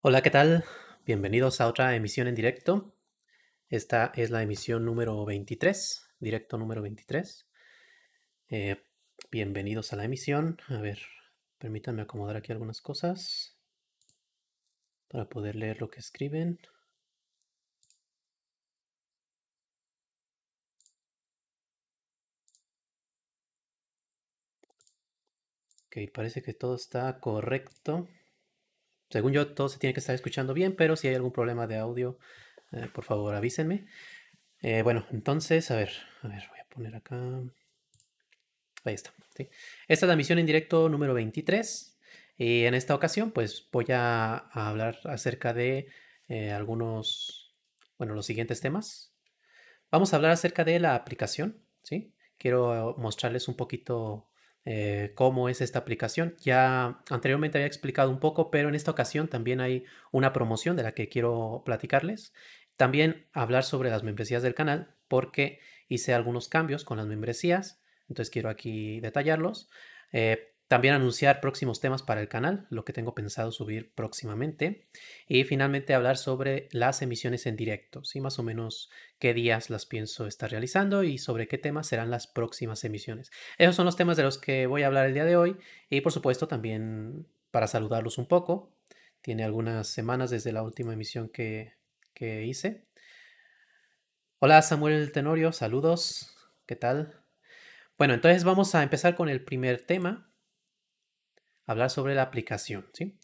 Hola, ¿qué tal? Bienvenidos a otra emisión en directo. Esta es la emisión número 23, directo número 23. Eh, bienvenidos a la emisión. A ver, permítanme acomodar aquí algunas cosas para poder leer lo que escriben. Ok, parece que todo está correcto. Según yo, todo se tiene que estar escuchando bien, pero si hay algún problema de audio, eh, por favor avísenme. Eh, bueno, entonces, a ver, a ver, voy a poner acá. Ahí está. Esta es la misión en directo número 23. Y en esta ocasión, pues voy a, hablar acerca de eh, algunos, bueno, los siguientes temas. Vamos a hablar acerca de la aplicación, ¿sí? Quiero mostrarles un poquito eh, cómo es esta aplicación. Ya anteriormente había explicado un poco, pero en esta ocasión también hay una promoción de la que quiero platicarles. También hablar sobre las membresías del canal, porque hice algunos cambios con las membresías, entonces quiero aquí detallarlos. Eh, también anunciar próximos temas para el canal, lo que tengo pensado subir próximamente. Y finalmente hablar sobre las emisiones en directo, ¿sí? más o menos qué días las pienso estar realizando y sobre qué temas serán las próximas emisiones. Esos son los temas de los que voy a hablar el día de hoy y por supuesto también para saludarlos un poco. Tiene algunas semanas desde la última emisión que, que hice. Hola Samuel Tenorio, saludos, ¿qué tal? Bueno, entonces vamos a empezar con el primer tema, hablar sobre la aplicación, ¿sí?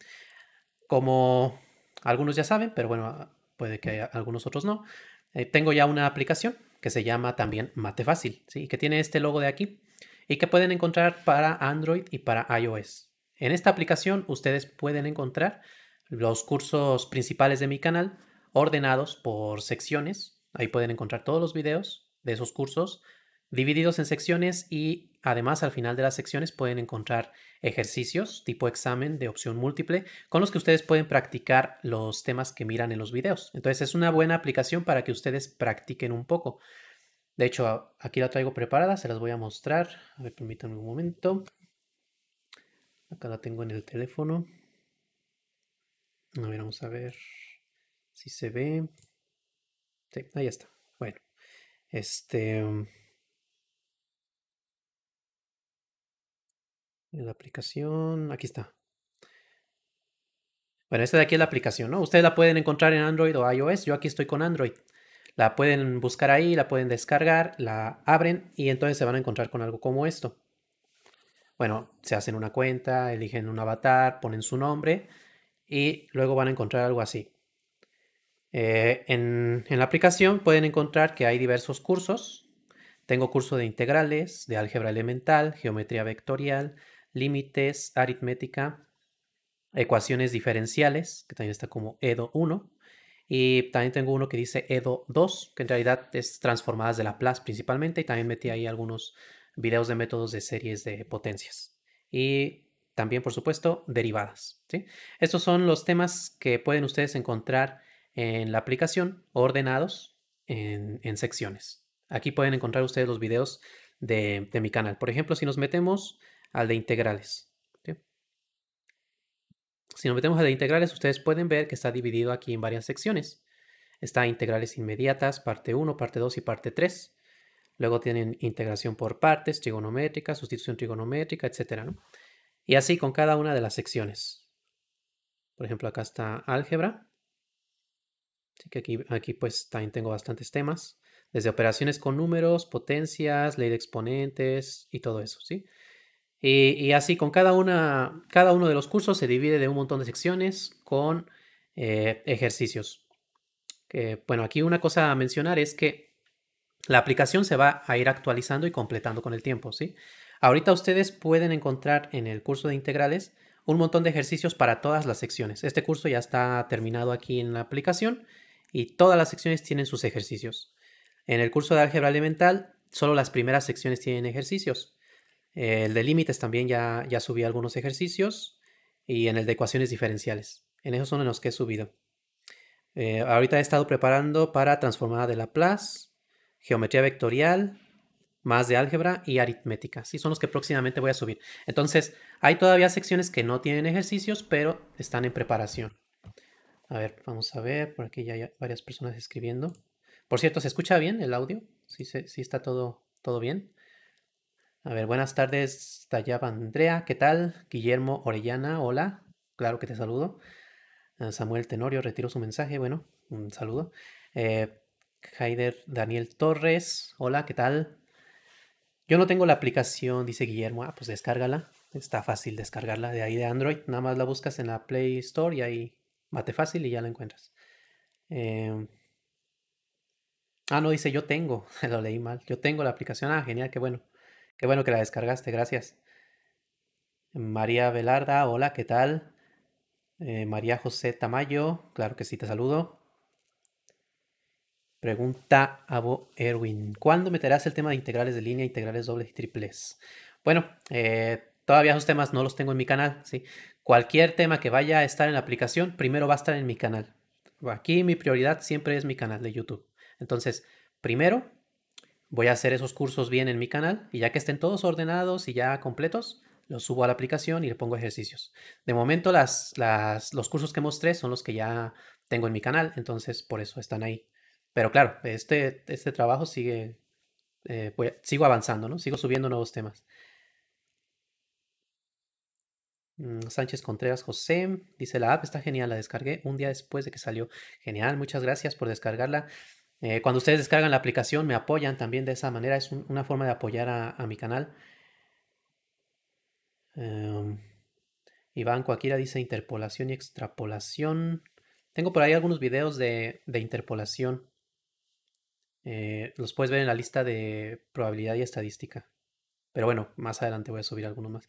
Como algunos ya saben, pero bueno, ah, puede que algunos otros no, eh, tengo ya una aplicación que se llama también Mate Fácil, ¿sí? Que tiene este logo de aquí y que pueden encontrar para Android y para iOS. En esta aplicación ustedes pueden encontrar los cursos principales de mi canal ordenados por secciones. Ahí pueden encontrar todos los videos de esos cursos divididos en secciones y Además, al final de las secciones pueden encontrar ejercicios tipo examen de opción múltiple con los que ustedes pueden practicar los temas que miran en los videos. Entonces es una buena aplicación para que ustedes practiquen un poco. De hecho, aquí la traigo preparada, se las voy a mostrar. A ver, permítanme un momento. Acá la tengo en el teléfono. A ver, vamos a ver si se ve. Sí, ahí está. Bueno, este... la aplicación, aquí está. Bueno, esta de aquí es la aplicación, ¿no? Ustedes la pueden encontrar en Android o iOS. Yo aquí estoy con Android. La pueden buscar ahí, la pueden descargar, la abren y entonces se van a encontrar con algo como esto. Bueno, se hacen una cuenta, eligen un avatar, ponen su nombre y luego van a encontrar algo así. Eh, en, en la aplicación pueden encontrar que hay diversos cursos. Tengo curso de integrales, de álgebra elemental, geometría vectorial, límites, aritmética, ecuaciones diferenciales, que también está como EDO 1. Y también tengo uno que dice EDO 2, que en realidad es transformadas de Laplace principalmente. Y también metí ahí algunos videos de métodos de series de potencias. Y también, por supuesto, derivadas. ¿sí? Estos son los temas que pueden ustedes encontrar en la aplicación ordenados en, en secciones. Aquí pueden encontrar ustedes los videos de, de mi canal. Por ejemplo, si nos metemos al de integrales. Si nos metemos al de integrales, ustedes pueden ver que está dividido aquí en varias secciones. Está integrales inmediatas, parte 1, parte 2 y parte 3. Luego tienen integración por partes, trigonométrica, sustitución trigonométrica, etc. Y así con cada una de las secciones. Por ejemplo, acá está álgebra. Así que aquí, aquí pues también tengo bastantes temas. Desde operaciones con números, potencias, ley de exponentes y todo eso, ¿sí? Y, así con cada una, cada uno de los cursos se divide de un montón de secciones con eh, ejercicios. bueno, aquí una cosa a mencionar es que la aplicación se va a ir actualizando y completando con el tiempo, Ahorita ustedes pueden encontrar en el curso de integrales un montón de ejercicios para todas las secciones. Este curso ya está terminado aquí en la aplicación y todas las secciones tienen sus ejercicios. En el curso de álgebra elemental, solo las primeras secciones tienen ejercicios. El de límites también ya, subí algunos ejercicios y en el de ecuaciones diferenciales. En esos son en los que he subido. Eh, ahorita he estado preparando para transformada de Laplace, geometría vectorial, más de álgebra y aritmética. Sí, son los que próximamente voy a subir. Entonces, hay todavía secciones que no tienen ejercicios, pero están en preparación. A ver, vamos a ver. Por aquí ya hay varias personas escribiendo. Por cierto, ¿se escucha bien el audio? Sí, sí está todo, todo bien. A ver, buenas tardes, Tallaba Andrea, ¿qué tal? Guillermo Orellana, hola, claro que te saludo. Ah, Samuel Tenorio, retiro su mensaje, bueno, un saludo. Eh, Daniel Torres, hola, ¿qué tal? Yo no tengo la aplicación, dice Guillermo, ah, pues descárgala, está fácil descargarla de ahí de Android, nada más la buscas en la Play Store y ahí mate fácil y ya la encuentras. Em, ah, no, dice yo tengo, lo leí mal, yo tengo la aplicación, ah, genial, qué bueno. Qué bueno que la descargaste, gracias. María Velarda, hola, ¿qué tal? Eh, María José Tamayo, claro que sí, te saludo. Pregunta Bo Erwin, ¿cuándo meterás el tema de integrales de línea, integrales dobles y triples? Bueno, eh, todavía esos temas no los tengo en mi canal, ¿sí? Cualquier tema que vaya a estar en la aplicación, primero va a estar en mi canal. Aquí mi prioridad siempre es mi canal de YouTube. Entonces, primero Voy a hacer esos cursos bien en mi canal y ya que estén todos ordenados y ya completos, los subo a la aplicación y le pongo ejercicios. De momento las, los cursos que mostré son los que ya tengo en mi canal, entonces por eso están ahí. Pero claro, este, este trabajo sigue, eh, sigo avanzando, ¿no? Sigo subiendo nuevos temas. Mm, Sánchez Contreras José dice la app está genial, la descargué un día después de que salió. Genial, muchas gracias por descargarla. Eh, cuando ustedes descargan la aplicación, me apoyan también de esa manera. Es una forma de apoyar a, mi canal. Em, Iván Coaquira dice interpolación y extrapolación. Tengo por ahí algunos videos de, interpolación. Eh, los puedes ver en la lista de probabilidad y estadística. Pero bueno, más adelante voy a subir algunos más.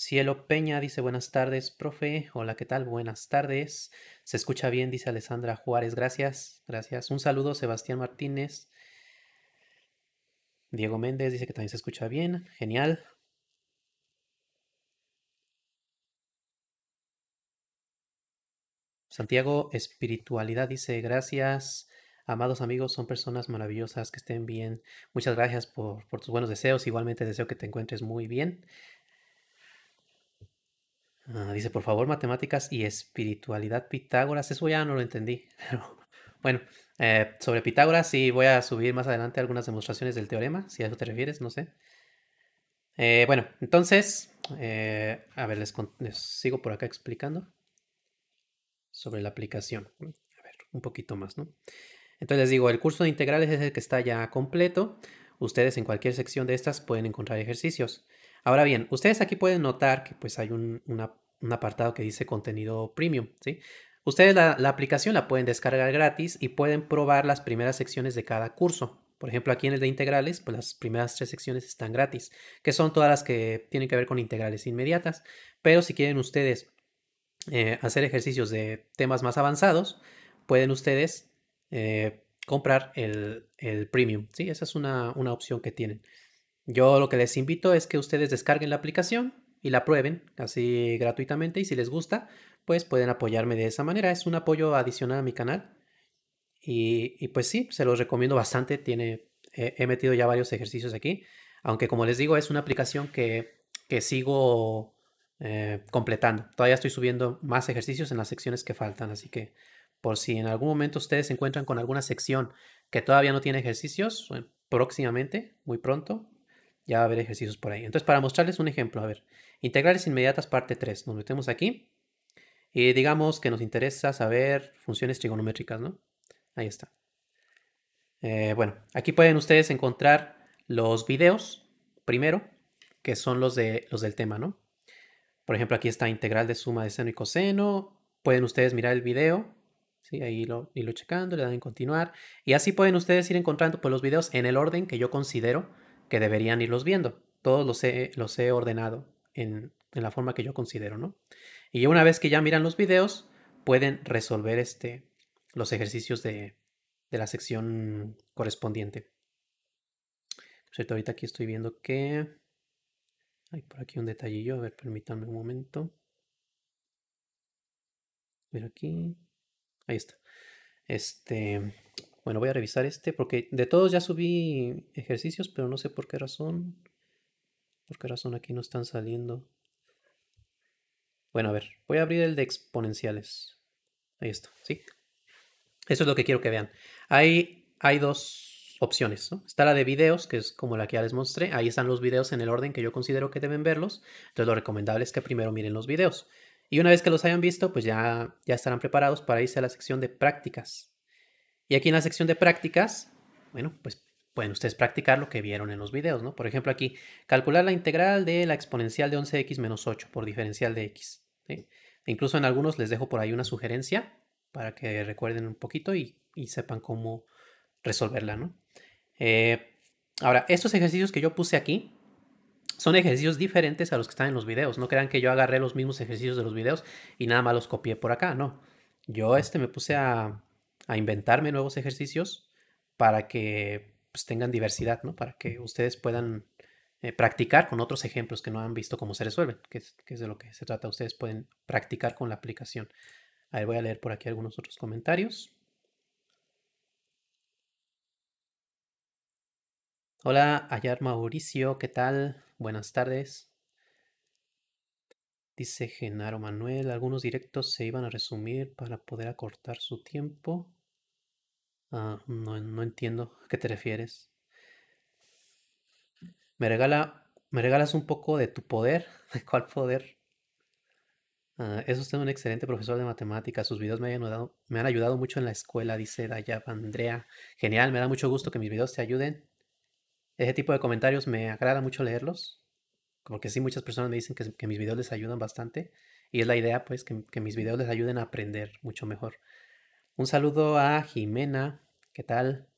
Cielo Peña dice buenas tardes, profe. Hola, ¿qué tal? Buenas tardes. Se escucha bien, dice Alessandra Juárez. Gracias, gracias. Un saludo, Sebastián Martínez. Diego Méndez dice que también se escucha bien. Genial. Santiago Espiritualidad dice gracias. Amados amigos, son personas maravillosas, que estén bien. Muchas gracias por, por tus buenos deseos. Igualmente deseo que te encuentres muy bien. Ah, dice, por favor, matemáticas y espiritualidad Pitágoras. Eso ya no lo entendí. bueno, eh, sobre Pitágoras sí voy a subir más adelante algunas demostraciones del teorema, si a eso te refieres, no sé. Eh, bueno, entonces, eh, a ver, les, les, sigo por acá explicando sobre la aplicación. A ver, un poquito más, ¿no? Entonces les digo, el curso de integrales es el que está ya completo. Ustedes en cualquier sección de estas pueden encontrar ejercicios. Ahora bien, ustedes aquí pueden notar que pues hay un, apartado que dice contenido premium, ¿sí? Ustedes la, aplicación la pueden descargar gratis y pueden probar las primeras secciones de cada curso. Por ejemplo, aquí en el de integrales, pues las primeras tres secciones están gratis, que son todas las que tienen que ver con integrales inmediatas. Pero si quieren ustedes eh, hacer ejercicios de temas más avanzados, pueden ustedes eh, comprar el, premium. ¿sí? Esa es una, una opción que tienen. Yo lo que les invito es que ustedes descarguen la aplicación y la prueben así gratuitamente y si les gusta, pues pueden apoyarme de esa manera. Es un apoyo adicional a mi canal. Y, pues sí, se los recomiendo bastante. Tiene, eh, he metido ya varios ejercicios aquí. Aunque como les digo, es una aplicación que, sigo eh, completando. Todavía estoy subiendo más ejercicios en las secciones que faltan. Así que por si en algún momento ustedes se encuentran con alguna sección que todavía no tiene ejercicios, eh, próximamente, muy pronto, ya va a haber ejercicios por ahí. Entonces, para mostrarles un ejemplo, a ver, integrales inmediatas parte 3, nos metemos aquí y digamos que nos interesa saber funciones trigonométricas, ¿no? Ahí está. Eh, bueno, aquí pueden ustedes encontrar los videos primero, que son los, de, los del tema, ¿no? Por ejemplo, aquí está integral de suma de seno y coseno. Pueden ustedes mirar el video, ¿sí? ahí lo, lo checando, le dan en continuar. Y así pueden ustedes ir encontrando pues, los videos en el orden que yo considero que deberían irlos viendo. Todos los he, los ordenado en, la forma que yo considero, ¿no? Y una vez que ya miran los videos, pueden resolver este, los ejercicios de, la sección correspondiente. ahorita aquí estoy viendo que hay por aquí un detallillo. A ver, permítanme un momento. Mira aquí. Ahí está. Este, bueno, voy a revisar este porque de todos ya subí ejercicios, pero no sé por qué razón. ¿Por qué razón aquí no están saliendo? Bueno, a ver, voy a abrir el de exponenciales. Ahí está, ¿sí? Eso es lo que quiero que vean. Hay, hay dos opciones, Está la de videos, que es como la que ya les mostré. Ahí están los videos en el orden que yo considero que deben verlos. Entonces lo recomendable es que primero miren los videos. Y una vez que los hayan visto, pues ya, ya estarán preparados para irse a la sección de prácticas. Y aquí en la sección de prácticas, bueno, pues pueden ustedes practicar lo que vieron en los videos, ¿no? Por ejemplo, aquí, calcular la integral de la exponencial de 11x menos 8 por diferencial de x. E incluso en algunos les dejo por ahí una sugerencia para que recuerden un poquito y, sepan cómo resolverla, ¿no? Eh, ahora, estos ejercicios que yo puse aquí son ejercicios diferentes a los que están en los videos. No crean que yo agarré los mismos ejercicios de los videos y nada más los copié por acá, no. Yo este, me puse a a inventarme nuevos ejercicios para que pues, tengan diversidad, ¿no? Para que ustedes puedan eh, practicar con otros ejemplos que no han visto cómo se resuelven, que es, de lo que se trata. Ustedes pueden practicar con la aplicación. Ahí voy a leer por aquí algunos otros comentarios. Hola, Ayar Mauricio, ¿qué tal? Buenas tardes. Dice Genaro Manuel, algunos directos se iban a resumir para poder acortar su tiempo. Ah, no, entiendo a qué te refieres. ¿Me, regala, ¿Me regalas un poco de tu poder? ¿De cuál poder? Ah, es usted un excelente profesor de matemáticas. Sus videos me han, ayudado, me han ayudado mucho en la escuela, dice Dayab Andrea. Genial, me da mucho gusto que mis videos te ayuden. Ese tipo de comentarios me agrada mucho leerlos. Porque sí, muchas personas me dicen que, mis videos les ayudan bastante. Y es la idea, pues, que mis videos les ayuden a aprender mucho mejor. Un saludo a Jimena, ¿qué tal?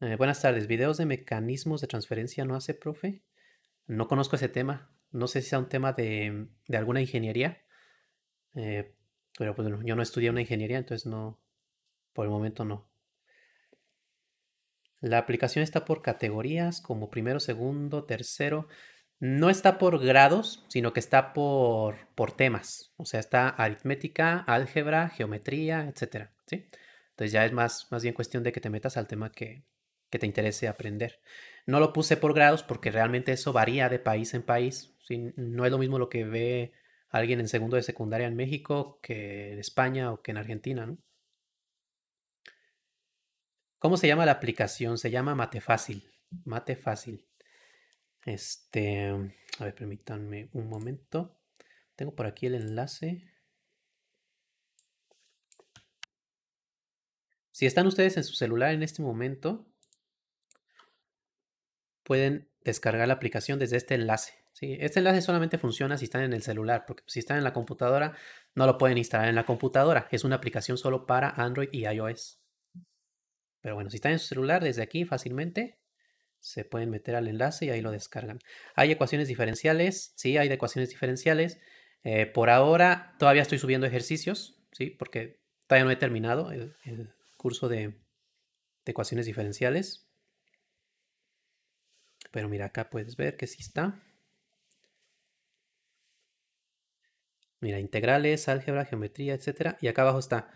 Eh, buenas tardes, videos de mecanismos de transferencia no hace, profe. No conozco ese tema, no sé si sea un tema de, de alguna ingeniería, eh, pero pues yo no estudié una ingeniería, entonces no, por el momento no. La aplicación está por categorías como primero, segundo, tercero no está por grados, sino que está por, temas. O sea, está aritmética, álgebra, geometría, etc. Entonces ya es más, bien cuestión de que te metas al tema que, te interese aprender. No lo puse por grados porque realmente eso varía de país en país. No es lo mismo lo que ve alguien en segundo de secundaria en México que en España o que en Argentina. ¿Cómo se llama la aplicación? Se llama Mate Fácil. Mate Fácil. Este, a ver, permítanme un momento. Tengo por aquí el enlace. Si están ustedes en su celular en este momento, pueden descargar la aplicación desde este enlace. Este enlace solamente funciona si están en el celular, porque si están en la computadora, no lo pueden instalar en la computadora. Es una aplicación solo para Android y iOS. Pero bueno, si están en su celular, desde aquí fácilmente se pueden meter al enlace y ahí lo descargan. Hay ecuaciones diferenciales, sí, hay de ecuaciones diferenciales. Eh, por ahora todavía estoy subiendo ejercicios, sí, porque todavía no he terminado el, curso de, ecuaciones diferenciales. Pero mira, acá puedes ver que sí está. Mira, integrales, álgebra, geometría, etcétera. Y acá abajo está.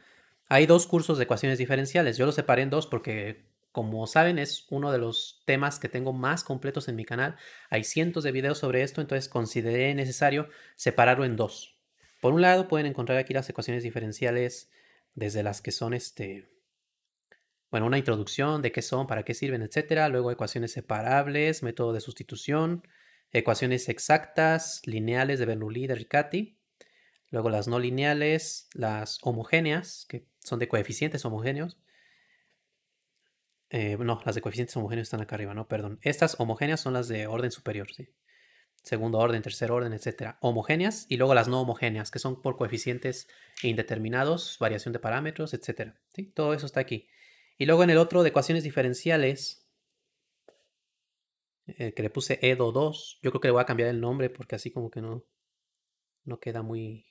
Hay dos cursos de ecuaciones diferenciales. Yo los separé en dos porque como saben, es uno de los temas que tengo más completos en mi canal. Hay cientos de videos sobre esto, entonces consideré necesario separarlo en dos. Por un lado, pueden encontrar aquí las ecuaciones diferenciales desde las que son este bueno, una introducción de qué son, para qué sirven, etcétera, luego ecuaciones separables, método de sustitución, ecuaciones exactas, lineales de Bernoulli y de Riccati, luego las no lineales, las homogéneas, que son de coeficientes homogéneos, eh, no, las de coeficientes homogéneos están acá arriba, no, perdón. Estas homogéneas son las de orden superior, sí. Segundo orden, tercer orden, etcétera. Homogéneas y luego las no homogéneas, que son por coeficientes indeterminados, variación de parámetros, etcétera. ¿sí? Todo eso está aquí. Y luego en el otro de ecuaciones diferenciales, que le puse EDO2, yo creo que le voy a cambiar el nombre porque así como que no, no queda muy...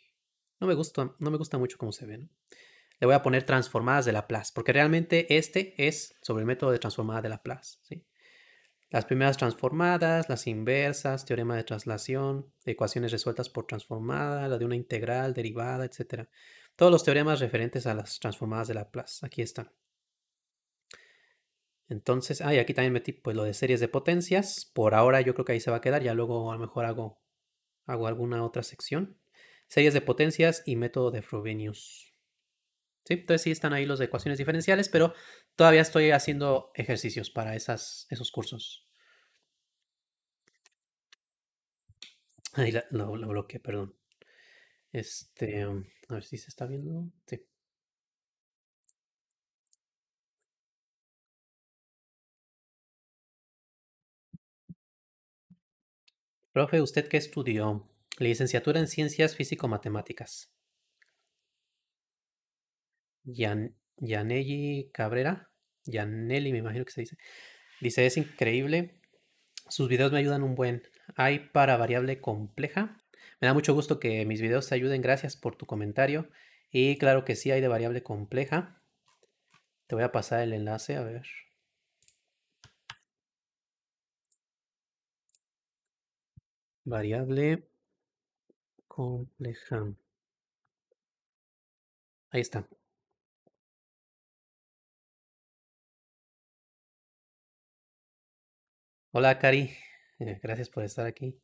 No me, gusta, no me gusta mucho cómo se ve, ¿no? le voy a poner transformadas de Laplace, porque realmente este es sobre el método de transformada de Laplace. Las primeras transformadas, las inversas, teorema de traslación, ecuaciones resueltas por transformada, la de una integral, derivada, etc. Todos los teoremas referentes a las transformadas de Laplace. Aquí están. Entonces, ah, aquí también metí pues lo de series de potencias. Por ahora yo creo que ahí se va a quedar. Ya luego a lo mejor hago, hago alguna otra sección. Series de potencias y método de Frobenius. Entonces sí están ahí las ecuaciones diferenciales, pero todavía estoy haciendo ejercicios para esas, esos cursos. Ahí la, lo, bloqueé, perdón. Este, a ver si se está viendo. Sí. Profe, ¿usted qué estudió? Licenciatura en Ciencias Físico-Matemáticas. Yanelli Cabrera, Yanelli me imagino que se dice, dice, es increíble, sus videos me ayudan un buen, hay para variable compleja, me da mucho gusto que mis videos te ayuden, gracias por tu comentario, y claro que sí hay de variable compleja, te voy a pasar el enlace, a ver. Variable compleja. Ahí está. Hola, Cari. Eh, gracias por estar aquí.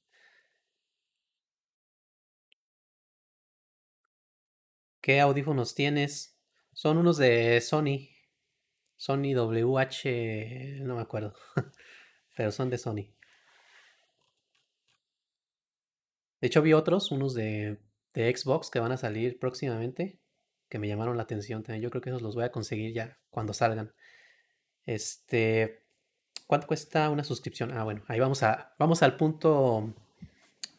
¿Qué audífonos tienes? Son unos de Sony. Sony WH, no me acuerdo. Pero son de Sony. De hecho, vi otros, unos de, de Xbox que van a salir próximamente, que me llamaron la atención también. Yo creo que esos los voy a conseguir ya cuando salgan. Este, ¿Cuánto cuesta una suscripción? Ah, bueno, ahí vamos, a, vamos al punto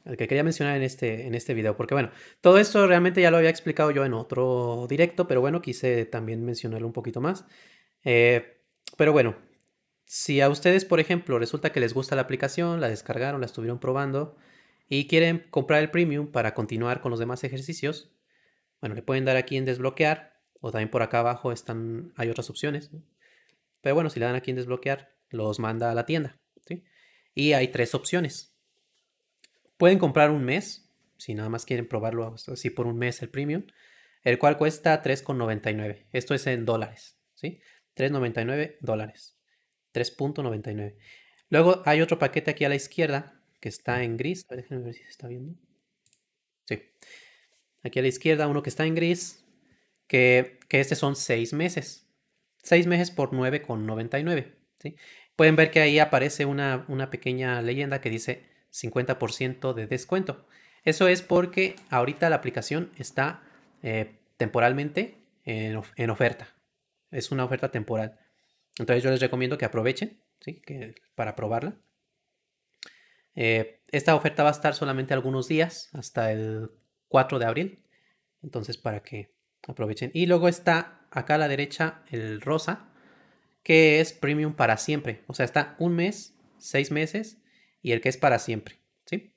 el que quería mencionar en este, en este video, porque bueno, todo esto realmente ya lo había explicado yo en otro directo, pero bueno, quise también mencionarlo un poquito más. Eh, pero bueno, si a ustedes, por ejemplo, resulta que les gusta la aplicación, la descargaron, la estuvieron probando y quieren comprar el premium para continuar con los demás ejercicios, bueno, le pueden dar aquí en desbloquear o también por acá abajo están, hay otras opciones. Pero bueno, si le dan aquí en desbloquear, los manda a la tienda. ¿sí? Y hay tres opciones. Pueden comprar un mes, si nada más quieren probarlo así por un mes el premium, el cual cuesta 3,99. Esto es en dólares. ¿sí? 3,99 dólares. 3.99. Luego hay otro paquete aquí a la izquierda que está en gris. déjenme ver si se está viendo. Sí. Aquí a la izquierda uno que está en gris, que, este son seis meses. Seis meses por 9,99. ¿sí? pueden ver que ahí aparece una, pequeña leyenda que dice 50% de descuento. Eso es porque ahorita la aplicación está eh, temporalmente en, oferta. Es una oferta temporal. Entonces yo les recomiendo que aprovechen que, para probarla. Eh, esta oferta va a estar solamente algunos días, hasta el 4 de abril. Entonces para que aprovechen. Y luego está acá a la derecha el rosa, que es premium para siempre. O sea, está un mes, seis meses y el que es para siempre. ¿sí?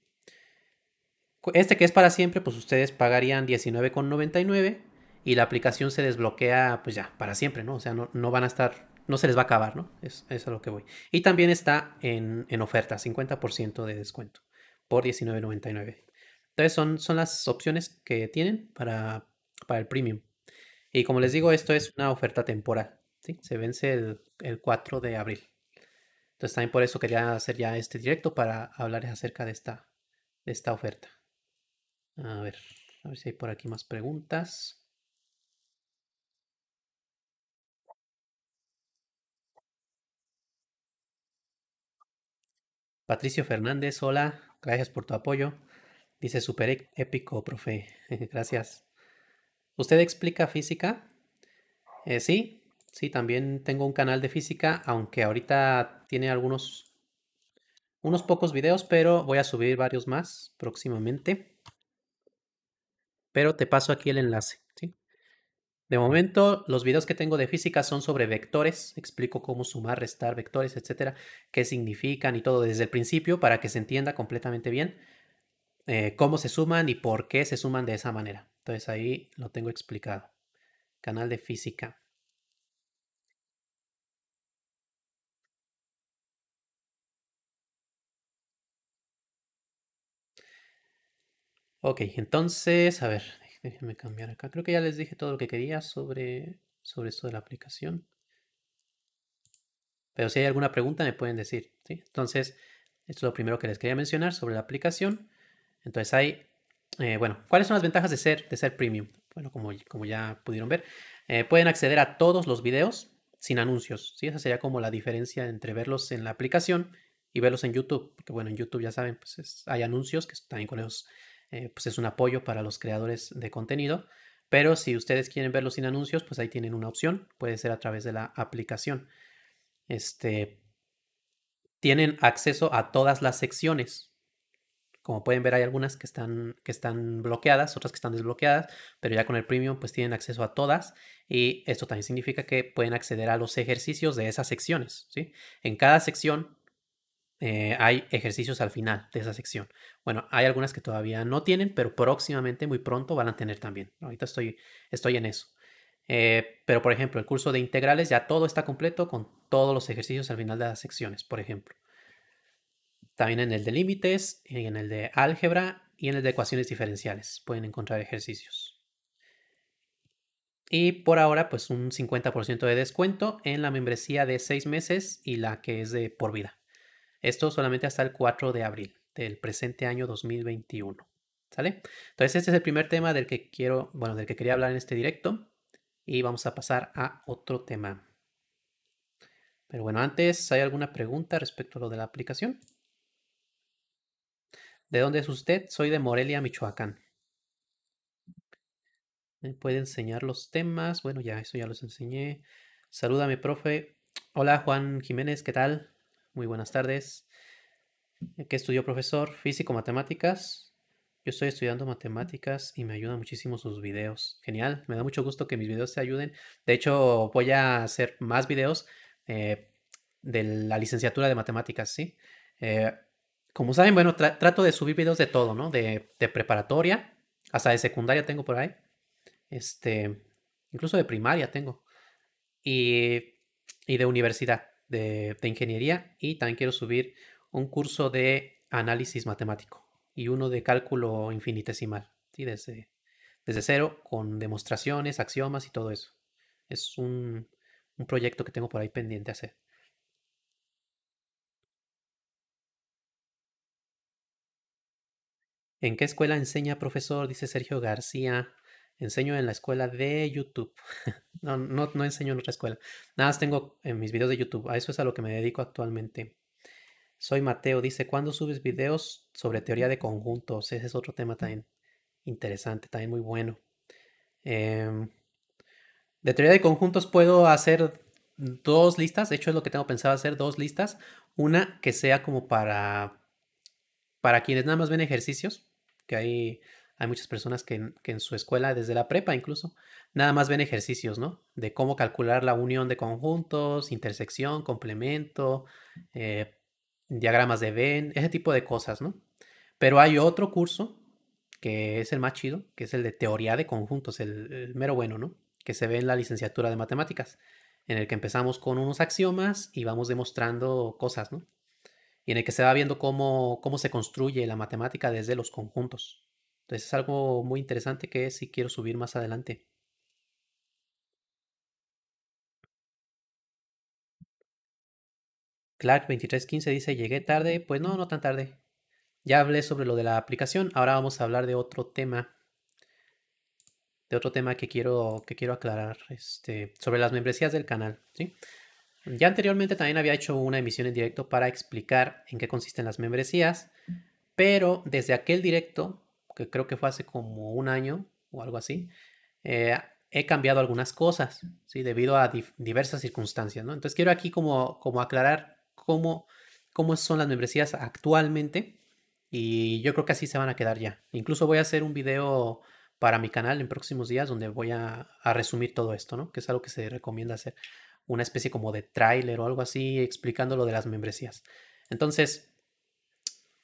Este que es para siempre, pues ustedes pagarían $19,99 y la aplicación se desbloquea, pues ya, para siempre, ¿no? O sea, no, no van a estar, no se les va a acabar, ¿no? Es, es a lo que voy. Y también está en, oferta, 50% de descuento por $19.99. Entonces son, son las opciones que tienen para, para el premium. Y como les digo, esto es una oferta temporal. Se vence el, 4 de abril. Entonces también por eso quería hacer ya este directo para hablarles acerca de esta, esta oferta. A ver, a ver si hay por aquí más preguntas. Patricio Fernández, hola, gracias por tu apoyo. Dice súper épico, profe. gracias. ¿Usted explica física? Eh, sí, Sí, también tengo un canal de física, aunque ahorita tiene algunos, unos pocos videos, pero voy a subir varios más próximamente. Pero te paso aquí el enlace. De momento, los videos que tengo de física son sobre vectores. Explico cómo sumar, restar vectores, etcétera, qué significan y todo desde el principio para que se entienda completamente bien eh, cómo se suman y por qué se suman de esa manera. Entonces ahí lo tengo explicado. Canal de física. Ok, entonces, a ver, déjenme cambiar acá. Creo que ya les dije todo lo que quería sobre, sobre esto de la aplicación. Pero si hay alguna pregunta me pueden decir. ¿sí? Entonces, esto es lo primero que les quería mencionar sobre la aplicación. Entonces hay, eh, bueno, ¿cuáles son las ventajas de ser, de ser premium? Bueno, como, como ya pudieron ver, eh, pueden acceder a todos los videos sin anuncios. ¿sí? Esa sería como la diferencia entre verlos en la aplicación y verlos en YouTube. Porque bueno, en YouTube ya saben, pues hay anuncios que están con ellos eh, pues es un apoyo para los creadores de contenido. Pero si ustedes quieren verlo sin anuncios, pues ahí tienen una opción. Puede ser a través de la aplicación. Este, tienen acceso a todas las secciones. Como pueden ver, hay algunas que están, que están bloqueadas, otras que están desbloqueadas, pero ya con el premium pues tienen acceso a todas y esto también significa que pueden acceder a los ejercicios de esas secciones. ¿sí? En cada sección eh, hay ejercicios al final de esa sección. Bueno, hay algunas que todavía no tienen, pero próximamente, muy pronto, van a tener también. Ahorita estoy, en eso. Eh, pero, por ejemplo, el curso de integrales ya todo está completo con todos los ejercicios al final de las secciones, por ejemplo. También en el de límites, en el de álgebra y en el de ecuaciones diferenciales pueden encontrar ejercicios. Y por ahora, pues un 50% de descuento en la membresía de 6 meses y la que es de por vida. Esto solamente hasta el 4 de abril del presente año 2021. ¿Sale? Entonces este es el primer tema del que quiero, bueno, del que quería hablar en este directo. Y vamos a pasar a otro tema. Pero bueno, antes, ¿hay alguna pregunta respecto a lo de la aplicación? ¿De dónde es usted? Soy de Morelia, Michoacán. ¿Me puede enseñar los temas? Bueno, ya, eso ya los enseñé. Salúdame, profe. Hola, Juan Jiménez, ¿qué tal? Muy buenas tardes. ¿Qué estudió, profesor? Físico, matemáticas. Yo estoy estudiando matemáticas y me ayudan muchísimo sus videos. Genial, me da mucho gusto que mis videos te ayuden. De hecho, voy a hacer más videos eh, de la licenciatura de matemáticas, ¿sí? Eh, como saben, bueno, trato de subir videos de todo, ¿no? De, preparatoria, hasta de secundaria tengo por ahí. Este, incluso de primaria tengo. y de universidad de, ingeniería y también quiero subir un curso de análisis matemático y uno de cálculo infinitesimal, ¿sí? desde, desde cero, con demostraciones, axiomas y todo eso. Es un, un proyecto que tengo por ahí pendiente hacer. ¿En qué escuela enseña profesor? Dice Sergio García enseño en la escuela de YouTube. no, no, enseño en otra escuela. Nada más tengo en mis videos de YouTube. A eso es a lo que me dedico actualmente. Soy Mateo. Dice, ¿cuándo subes videos sobre teoría de conjuntos? Ese es otro tema también interesante, también muy bueno. Em, de teoría de conjuntos puedo hacer dos listas. De hecho, es lo que tengo pensado hacer, dos listas. Una que sea como para, para quienes nada más ven ejercicios, que hay... Hay muchas personas que, en su escuela, desde la prepa incluso, nada más ven ejercicios, ¿no? De cómo calcular la unión de conjuntos, intersección, complemento, eh, diagramas de Venn, ese tipo de cosas, ¿no? Pero hay otro curso que es el más chido, que es el de teoría de conjuntos, el, mero bueno, ¿no? Que se ve en la licenciatura de matemáticas, en el que empezamos con unos axiomas y vamos demostrando cosas, ¿no? y en el que se va viendo cómo, cómo se construye la matemática desde los conjuntos. Entonces es algo muy interesante que es si quiero subir más adelante. Clark2315 dice, llegué tarde. Pues no, no tan tarde. Ya hablé sobre lo de la aplicación. Ahora vamos a hablar de otro tema. De otro tema que quiero, que quiero aclarar. Este, sobre las membresías del canal. ¿sí? Ya anteriormente también había hecho una emisión en directo para explicar en qué consisten las membresías. Pero desde aquel directo que creo que fue hace como un año o algo así, eh, he cambiado algunas cosas, ¿sí? Debido a diversas circunstancias, ¿no? Entonces quiero aquí como, como aclarar cómo, cómo son las membresías actualmente y yo creo que así se van a quedar ya. Incluso voy a hacer un video para mi canal en próximos días donde voy a, a resumir todo esto, ¿no? Que es algo que se recomienda hacer, una especie como de tráiler o algo así explicando lo de las membresías. Entonces,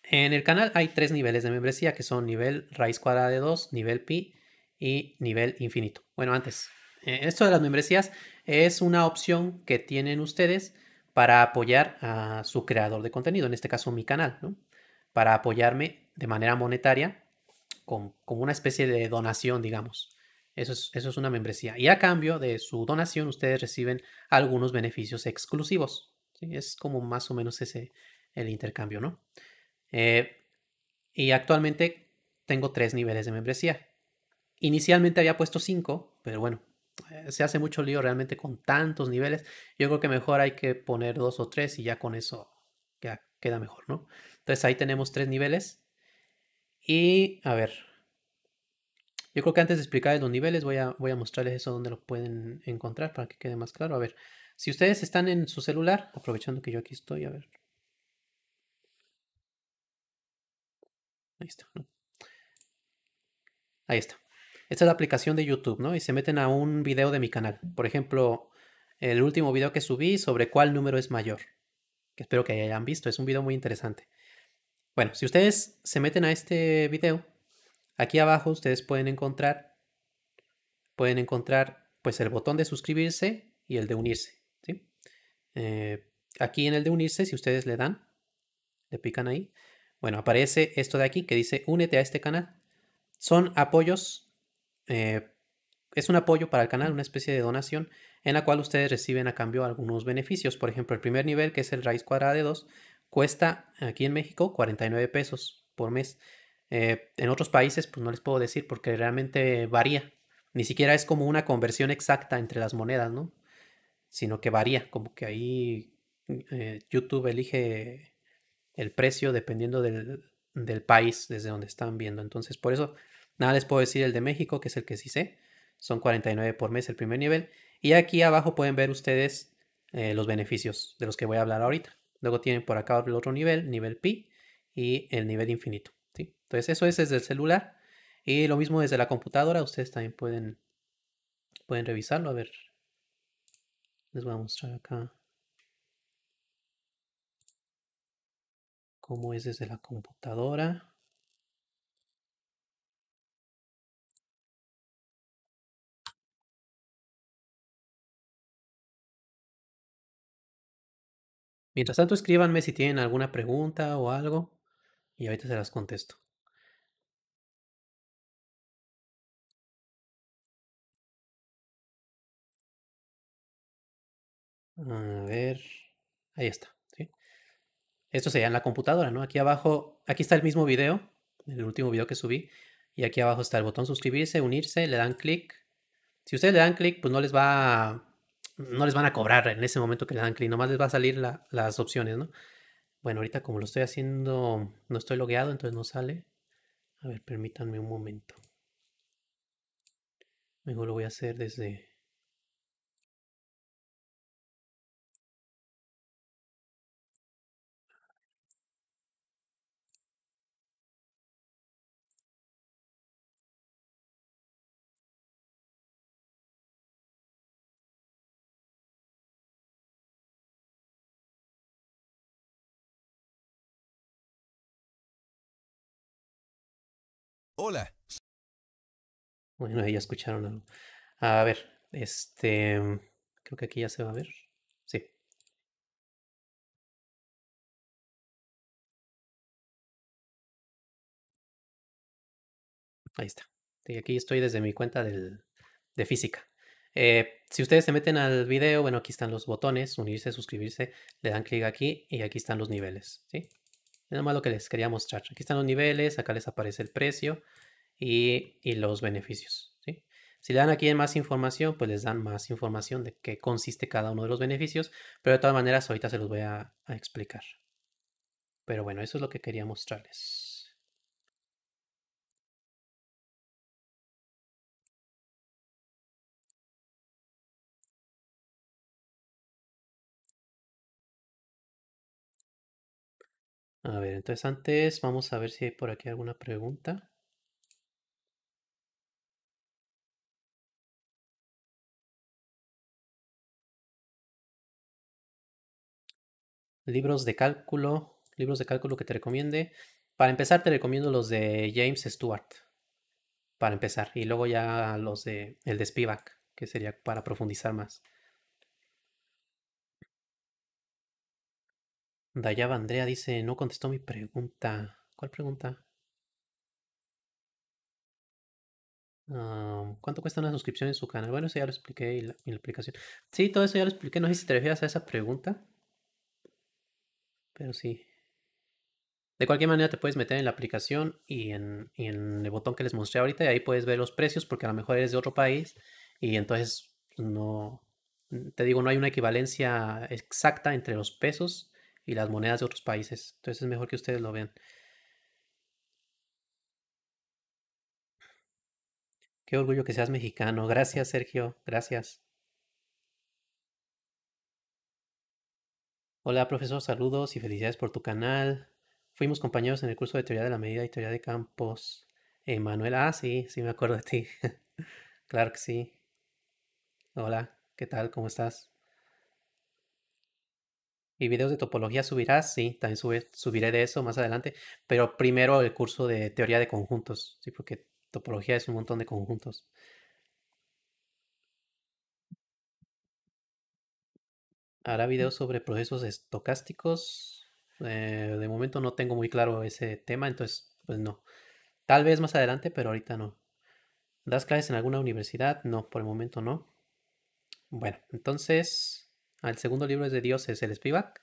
en el canal hay tres niveles de membresía que son nivel raíz cuadrada de 2, nivel pi y nivel infinito. Bueno, antes, eh, esto de las membresías es una opción que tienen ustedes para apoyar a su creador de contenido, en este caso mi canal, ¿no? para apoyarme de manera monetaria con, una especie de donación, digamos. Eso es, eso es una membresía. Y a cambio de su donación, ustedes reciben algunos beneficios exclusivos. Es como más o menos ese el intercambio, ¿no? Eh, y actualmente tengo tres niveles de membresía. Inicialmente había puesto cinco, pero bueno, eh, se hace mucho lío realmente con tantos niveles. Yo creo que mejor hay que poner dos o tres y ya con eso ya queda mejor, ¿no? Entonces ahí tenemos tres niveles. Y a ver. Yo creo que antes de explicarles los niveles voy a, voy a mostrarles eso donde lo pueden encontrar para que quede más claro. A ver, si ustedes están en su celular, aprovechando que yo aquí estoy, a ver, Ahí está. Esta es la aplicación de YouTube, ¿no? Y se meten a un video de mi canal. Por ejemplo, el último video que subí sobre cuál número es mayor. Que espero que hayan visto. Es un video muy interesante. Bueno, si ustedes se meten a este video, aquí abajo ustedes pueden encontrar, pueden encontrar pues el botón de suscribirse y el de unirse. ¿sí? Eh, aquí en el de unirse, si ustedes le dan, le pican ahí, bueno, aparece esto de aquí que dice únete a este canal. Son apoyos, eh, es un apoyo para el canal, una especie de donación en la cual ustedes reciben a cambio algunos beneficios. Por ejemplo, el primer nivel, que es el raíz cuadrada de 2, cuesta aquí en México 49 pesos por mes. Eh, en otros países, pues no les puedo decir porque realmente varía. Ni siquiera es como una conversión exacta entre las monedas, ¿no? Sino que varía, como que ahí eh, YouTube elige el precio dependiendo del, país desde donde están viendo. Entonces, por eso, nada les puedo decir el de México, que es el que sí sé. Son 49 por mes el primer nivel. Y aquí abajo pueden ver ustedes eh, los beneficios de los que voy a hablar ahorita. Luego tienen por acá el otro nivel, nivel pi y el nivel infinito. ¿sí? Entonces, eso es desde el celular. Y lo mismo desde la computadora. Ustedes también pueden, pueden revisarlo. A ver. Les voy a mostrar acá. como es desde la computadora. Mientras tanto, escríbanme si tienen alguna pregunta o algo y ahorita se las contesto. A ver, ahí está. Esto sería en la computadora, ¿no? Aquí abajo, aquí está el mismo video, el último video que subí, y aquí abajo está el botón suscribirse, unirse, le dan clic. Si ustedes le dan clic, pues no les va no les van a cobrar en ese momento que le dan clic, nomás les va a salir las opciones, ¿no? Bueno, ahorita como lo estoy haciendo, no estoy logueado, entonces no sale. A ver, permítanme un momento. Luego lo voy a hacer desde Hola. Bueno, ya escucharon algo. A ver, este. Mm, creo que aquí ya se va a ver. Sí. Ahí está. Y aquí estoy desde mi cuenta de física. Eh, si ustedes se meten al video, bueno, aquí están los botones, unirse, suscribirse, le dan clic aquí y aquí están los niveles, ¿sí? Nada más lo que les quería mostrar. Aquí están los niveles, acá les aparece el precio y, los beneficios. Si le dan aquí en más información, pues les dan más información de qué consiste cada uno de los beneficios, pero de todas maneras ahorita se los voy a explicar. Pero bueno, eso es lo que quería mostrarles. A ver, entonces antes vamos a ver si hay por aquí alguna pregunta. Libros de cálculo, libros de cálculo que te recomiende. Para empezar te recomiendo los de James Stewart. Para empezar. Y luego ya los de el de Spivak, que sería para profundizar más. Dayaba Andrea dice, no contestó mi pregunta. ¿Cuál pregunta? Ah, ¿Cuánto cuesta una suscripción en su canal? Bueno, eso ya lo expliqué en la, aplicación. Sí, todo eso ya lo expliqué. No sé si te refieres a esa pregunta. Pero sí. De cualquier manera te puedes meter en la aplicación y en, y en el botón que les mostré ahorita y ahí puedes ver los precios porque a lo mejor eres de otro país y entonces no, te digo, no hay una equivalencia exacta entre los pesos y las monedas de otros países. Entonces es mejor que ustedes lo vean. Qué orgullo que seas mexicano. Gracias, Sergio. Gracias. Hola, profesor. Saludos y felicidades por tu canal. Fuimos compañeros en el curso de teoría de la medida y teoría de campos. Emanuel, ah, sí, sí me acuerdo de ti. claro que sí. Hola, ¿qué tal? ¿Cómo estás? Y videos de topología subirás, sí, también subiré de eso más adelante, pero primero el curso de teoría de conjuntos, sí, porque topología es un montón de conjuntos. Hará mm. videos sobre procesos estocásticos. Eh, de momento no tengo muy claro ese tema, entonces, pues no. Tal vez más adelante, pero ahorita no. ¿Das clases en alguna universidad? No, por el momento no. Bueno, entonces el segundo libro es de Dios, es el Spivak.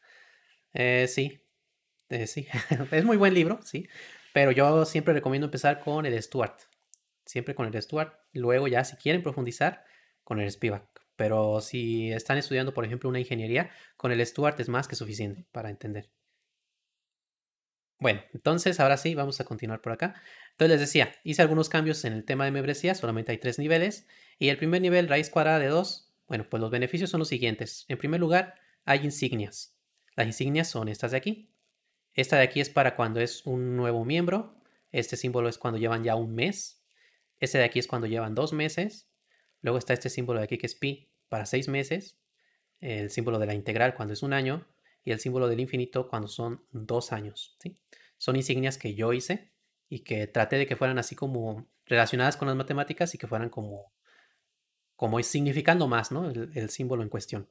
Eh, sí, eh, sí, es muy buen libro, sí. Pero yo siempre recomiendo empezar con el Stuart. Siempre con el Stuart. Luego ya si quieren profundizar, con el Spivak. Pero si están estudiando, por ejemplo, una ingeniería, con el Stuart es más que suficiente para entender. Bueno, entonces ahora sí, vamos a continuar por acá. Entonces les decía, hice algunos cambios en el tema de membresía, solamente hay tres niveles. Y el primer nivel, raíz cuadrada de 2, bueno, pues los beneficios son los siguientes. En primer lugar, hay insignias. Las insignias son estas de aquí. Esta de aquí es para cuando es un nuevo miembro. Este símbolo es cuando llevan ya un mes. Este de aquí es cuando llevan dos meses. Luego está este símbolo de aquí que es pi para seis meses. El símbolo de la integral cuando es un año. Y el símbolo del infinito cuando son dos años. Son insignias que yo hice y que traté de que fueran así como relacionadas con las matemáticas y que fueran como como significando más, ¿no? El, símbolo en cuestión.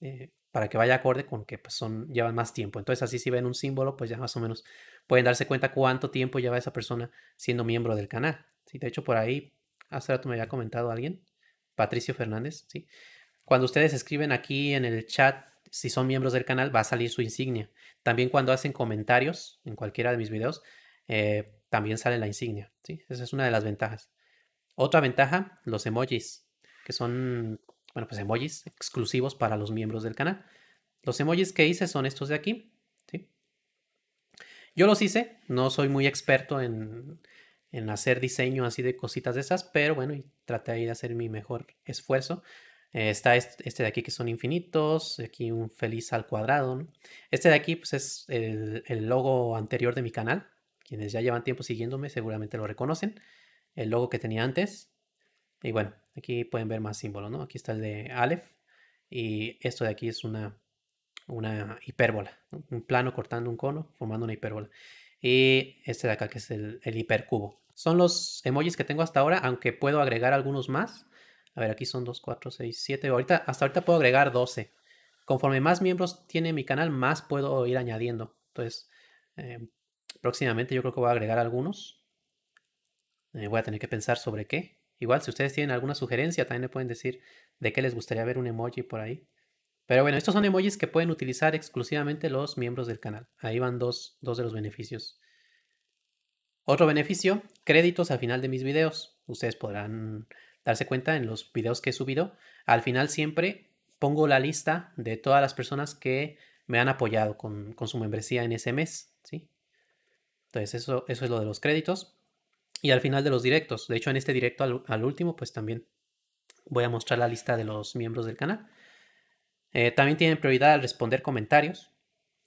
Eh, para que vaya acorde con que pues, son, llevan más tiempo. Entonces, así si ven un símbolo, pues ya más o menos pueden darse cuenta cuánto tiempo lleva esa persona siendo miembro del canal. ¿sí? De hecho, por ahí, hace rato me había comentado alguien, Patricio Fernández, ¿sí? Cuando ustedes escriben aquí en el chat, si son miembros del canal, va a salir su insignia. También cuando hacen comentarios en cualquiera de mis videos, eh, también sale la insignia, ¿sí? Esa es una de las ventajas. Otra ventaja, los emojis que son, bueno, pues emojis exclusivos para los miembros del canal. Los emojis que hice son estos de aquí. ¿sí? Yo los hice, no soy muy experto en, hacer diseño así de cositas de esas, pero bueno, y traté ahí de hacer mi mejor esfuerzo. Eh, está este, de aquí que son infinitos, aquí un feliz al cuadrado. Este de aquí pues es el, logo anterior de mi canal. Quienes ya llevan tiempo siguiéndome seguramente lo reconocen. El logo que tenía antes. Y bueno, aquí pueden ver más símbolos, ¿no? Aquí está el de Aleph y esto de aquí es una, una hipérbola, un plano cortando un cono formando una hipérbola. Y este de acá que es el, hipercubo. Son los emojis que tengo hasta ahora, aunque puedo agregar algunos más. A ver, aquí son 2, 4, 6, 7. Ahorita, hasta ahorita puedo agregar 12. Conforme más miembros tiene mi canal, más puedo ir añadiendo. Entonces, eh, próximamente yo creo que voy a agregar algunos. Eh, voy a tener que pensar sobre qué. Igual, si ustedes tienen alguna sugerencia, también me pueden decir de qué les gustaría ver un emoji por ahí. Pero bueno, estos son emojis que pueden utilizar exclusivamente los miembros del canal. Ahí van dos, de los beneficios. Otro beneficio, créditos al final de mis videos. Ustedes podrán darse cuenta en los videos que he subido. Al final siempre pongo la lista de todas las personas que me han apoyado con, con su membresía en ese mes. ¿sí? Entonces eso, eso es lo de los créditos y al final de los directos. De hecho, en este directo al, último, pues también voy a mostrar la lista de los miembros del canal. Eh, también tienen prioridad al responder comentarios.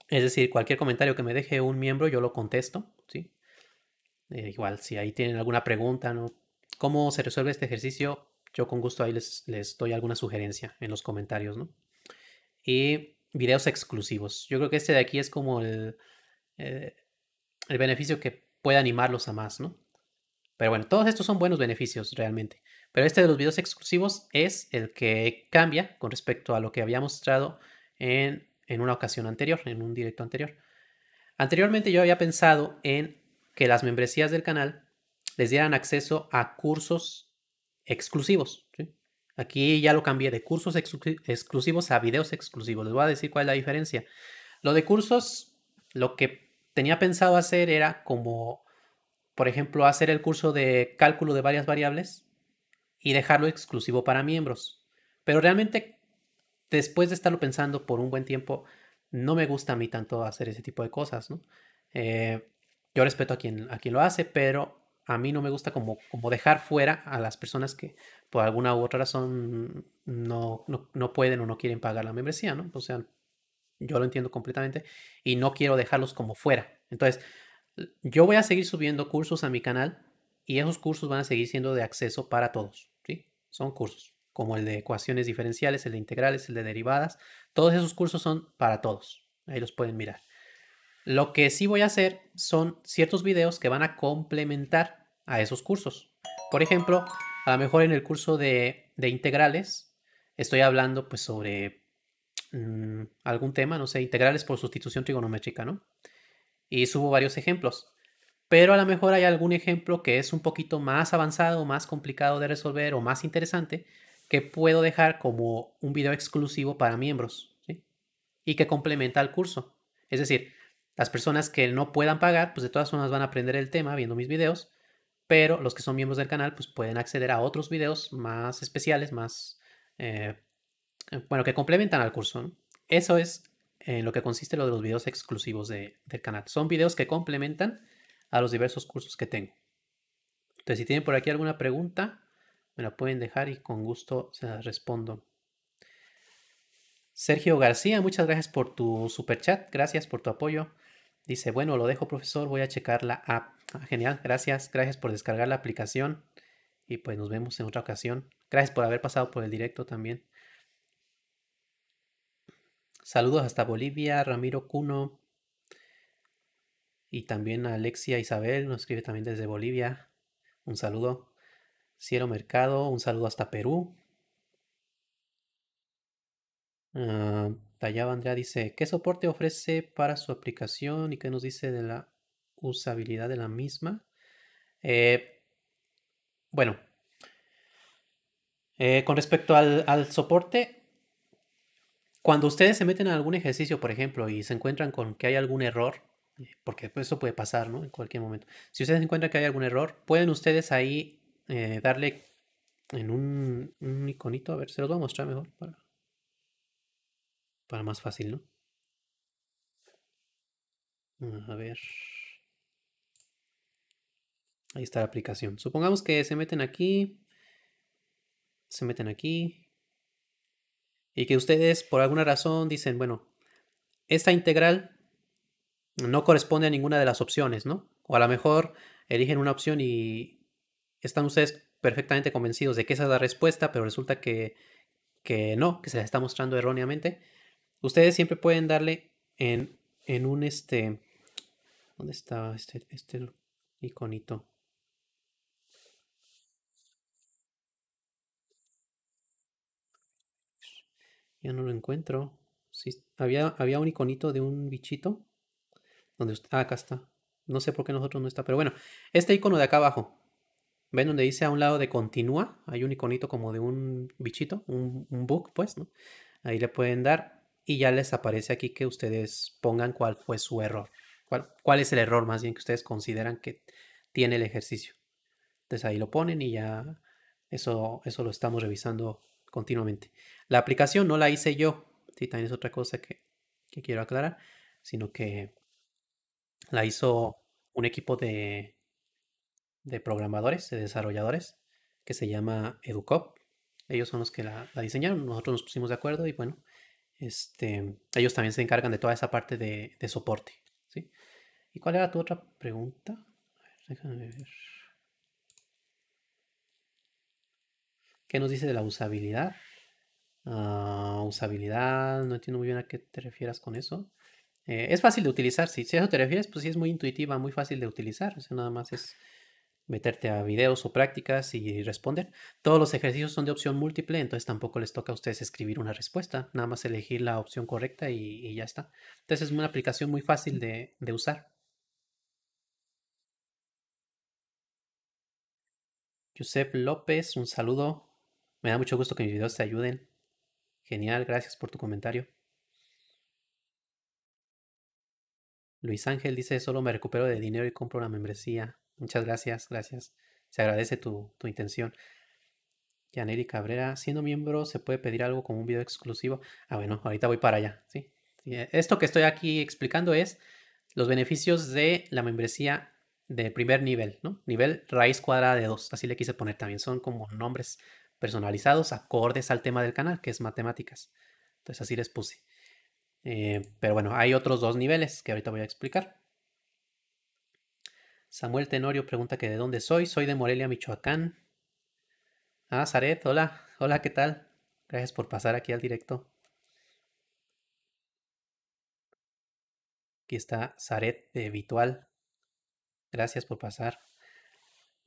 Es decir, cualquier comentario que me deje un miembro, yo lo contesto. ¿sí? Eh, igual, si ahí tienen alguna pregunta, ¿no? ¿cómo se resuelve este ejercicio? Yo con gusto ahí les, les doy alguna sugerencia en los comentarios. ¿no? Y videos exclusivos. Yo creo que este de aquí es como el, eh, el beneficio que puede animarlos a más. ¿no? Pero bueno, todos estos son buenos beneficios realmente. Pero este de los videos exclusivos es el que cambia con respecto a lo que había mostrado en, una ocasión anterior, en un directo anterior. Anteriormente yo había pensado en que las membresías del canal les dieran acceso a cursos exclusivos. Aquí ya lo cambié de cursos exclusivos a videos exclusivos. Les voy a decir cuál es la diferencia. Lo de cursos, lo que tenía pensado hacer era como por ejemplo, hacer el curso de cálculo de varias variables y dejarlo exclusivo para miembros. Pero realmente, después de estarlo pensando por un buen tiempo, no me gusta a mí tanto hacer ese tipo de cosas, eh, yo respeto a quien, a quien lo hace, pero a mí no me gusta como, como dejar fuera a las personas que por alguna u otra razón no, no, pueden o no quieren pagar la membresía, ¿no? O sea, yo lo entiendo completamente y no quiero dejarlos como fuera. Entonces, yo voy a seguir subiendo cursos a mi canal y esos cursos van a seguir siendo de acceso para todos. ¿sí? Son cursos como el de ecuaciones diferenciales, el de integrales, el de derivadas. Todos esos cursos son para todos. Ahí los pueden mirar. Lo que sí voy a hacer son ciertos videos que van a complementar a esos cursos. Por ejemplo, a lo mejor en el curso de, de integrales estoy hablando pues sobre mm, algún tema, no sé, integrales por sustitución trigonométrica, ¿no? y subo varios ejemplos. Pero a lo mejor hay algún ejemplo que es un poquito más avanzado, más complicado de resolver o más interesante que puedo dejar como un video exclusivo para miembros y que complementa al curso. Es decir, las personas que no puedan pagar, pues de todas formas van a aprender el tema viendo mis videos, pero los que son miembros del canal, pues pueden acceder a otros videos más especiales, más, eh, bueno, que complementan al curso. Eso es en lo que consiste lo de los videos exclusivos de, del canal. Son videos que complementan a los diversos cursos que tengo. Entonces, si tienen por aquí alguna pregunta, me la pueden dejar y con gusto se las respondo. Sergio García, muchas gracias por tu super chat, gracias por tu apoyo. Dice, bueno, lo dejo profesor, voy a checar la app. Ah, genial, gracias, gracias por descargar la aplicación y pues nos vemos en otra ocasión. Gracias por haber pasado por el directo también. Saludos hasta Bolivia, Ramiro Cuno. Y también a Alexia Isabel, nos escribe también desde Bolivia. Un saludo. Cielo Mercado, un saludo hasta Perú. Ah, Tayaba Tallaba Andrea dice, ¿qué soporte ofrece para su aplicación y qué nos dice de la usabilidad de la misma? Eh, bueno, eh, con respecto al soporte, cuando ustedes se meten a algún ejercicio, por ejemplo, y se encuentran con que hay algún error, eh, porque pues, eso puede pasar, ¿no? En cualquier momento. Si ustedes encuentran que hay algún error, pueden ustedes ahí eh, darle en un, un, iconito, a ver, se los voy a mostrar mejor para, para más fácil, ¿no? A ver. Ahí está la aplicación. Supongamos que se meten aquí. Se meten aquí y que ustedes por alguna razón dicen, bueno, esta integral no corresponde a ninguna de las opciones, ¿no? O a lo mejor eligen una opción y están ustedes perfectamente convencidos de que esa es la respuesta, pero resulta que, no, que se la está mostrando erróneamente. Ustedes siempre pueden darle en, en un este... ¿Dónde está este, este iconito? Ya no lo encuentro. había, había un iconito de un bichito. Donde ah, acá está. No sé por qué nosotros no está, pero bueno. Este icono de acá abajo. ¿Ven donde dice a un lado de continúa? Hay un iconito como de un bichito, un, bug. pues, ¿no? Ahí le pueden dar y ya les aparece aquí que ustedes pongan cuál fue su error. Cuál, cuál es el error más bien que ustedes consideran que tiene el ejercicio. Entonces ahí lo ponen y ya eso, eso lo estamos revisando continuamente. La aplicación no la hice yo, sí, también es otra cosa que, quiero aclarar, sino que la hizo un equipo de, de programadores, de desarrolladores, que se llama EduCop. Ellos son los que la, diseñaron, nosotros nos pusimos de acuerdo y bueno, este, ellos también se encargan de toda esa parte de, soporte. ¿sí? ¿Y cuál era tu otra pregunta? déjame ver. ¿Qué nos dice de la usabilidad? Ah, usabilidad, no entiendo muy bien a qué te refieras con eso. Eh, es fácil de utilizar, si, a eso te refieres, pues sí es muy intuitiva, muy fácil de utilizar. O sea, nada más es meterte a videos o prácticas y responder. Todos los ejercicios son de opción múltiple, entonces tampoco les toca a ustedes escribir una respuesta, nada más elegir la opción correcta y, ya está. Entonces es una aplicación muy fácil de usar. Josep López, un saludo. Me da mucho gusto que mis videos te ayuden. Genial, gracias por tu comentario. Luis Ángel dice, solo me recupero de dinero y compro una membresía. Muchas gracias, gracias. Se agradece tu, tu intención. Yaneri Cabrera, siendo miembro, ¿se puede pedir algo como un video exclusivo? Ah, bueno, ahorita voy para allá, ¿sí? Eh, esto que estoy aquí explicando es los beneficios de la membresía de primer nivel, ¿no? Nivel raíz cuadrada de 2, así le quise poner también, son como nombres personalizados acordes al tema del canal, que es matemáticas. Entonces así les puse. Eh, pero bueno, hay otros dos niveles que ahorita voy a explicar. Samuel Tenorio pregunta que de dónde soy. Soy de Morelia, Michoacán. Ah, Zaret, hola. Hola, ¿qué tal? Gracias por pasar aquí al directo. Aquí está Zaret de Vitual. Gracias por pasar.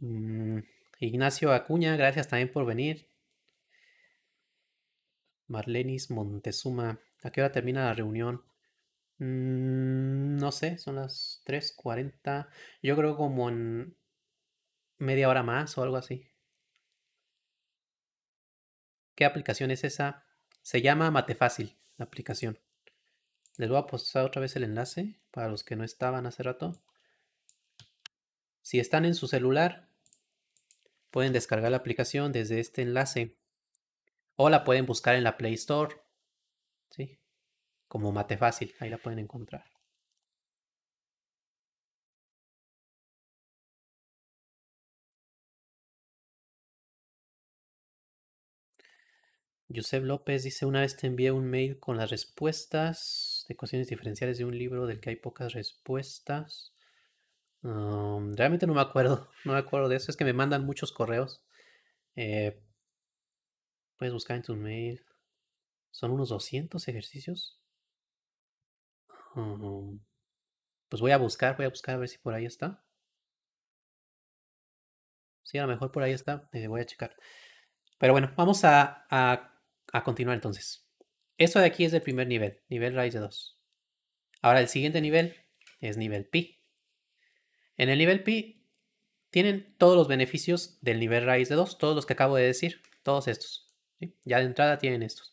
Mm. Ignacio Acuña, gracias también por venir. Marlenis Montezuma, ¿a qué hora termina la reunión? Mm, no sé, son las 3.40. Yo creo como en media hora más o algo así. ¿Qué aplicación es esa? Se llama Matefácil, la aplicación. Les voy a postar otra vez el enlace para los que no estaban hace rato. Si están en su celular, Pueden descargar la aplicación desde este enlace o la pueden buscar en la Play Store, Como mate fácil, ahí la pueden encontrar. Josep López dice, una vez te envié un mail con las respuestas de ecuaciones diferenciales de un libro del que hay pocas respuestas. Um, realmente no me acuerdo, no me acuerdo de eso. Es que me mandan muchos correos. Eh, puedes buscar en tu mail. Son unos 200 ejercicios. Um, pues voy a buscar, voy a buscar a ver si por ahí está. Sí, a lo mejor por ahí está. Eh, voy a checar. Pero bueno, vamos a, a, a continuar entonces. Esto de aquí es el primer nivel, nivel raíz de 2. Ahora el siguiente nivel es nivel pi. En el nivel pi tienen todos los beneficios del nivel raíz de 2, todos los que acabo de decir, todos estos. Ya de entrada tienen estos.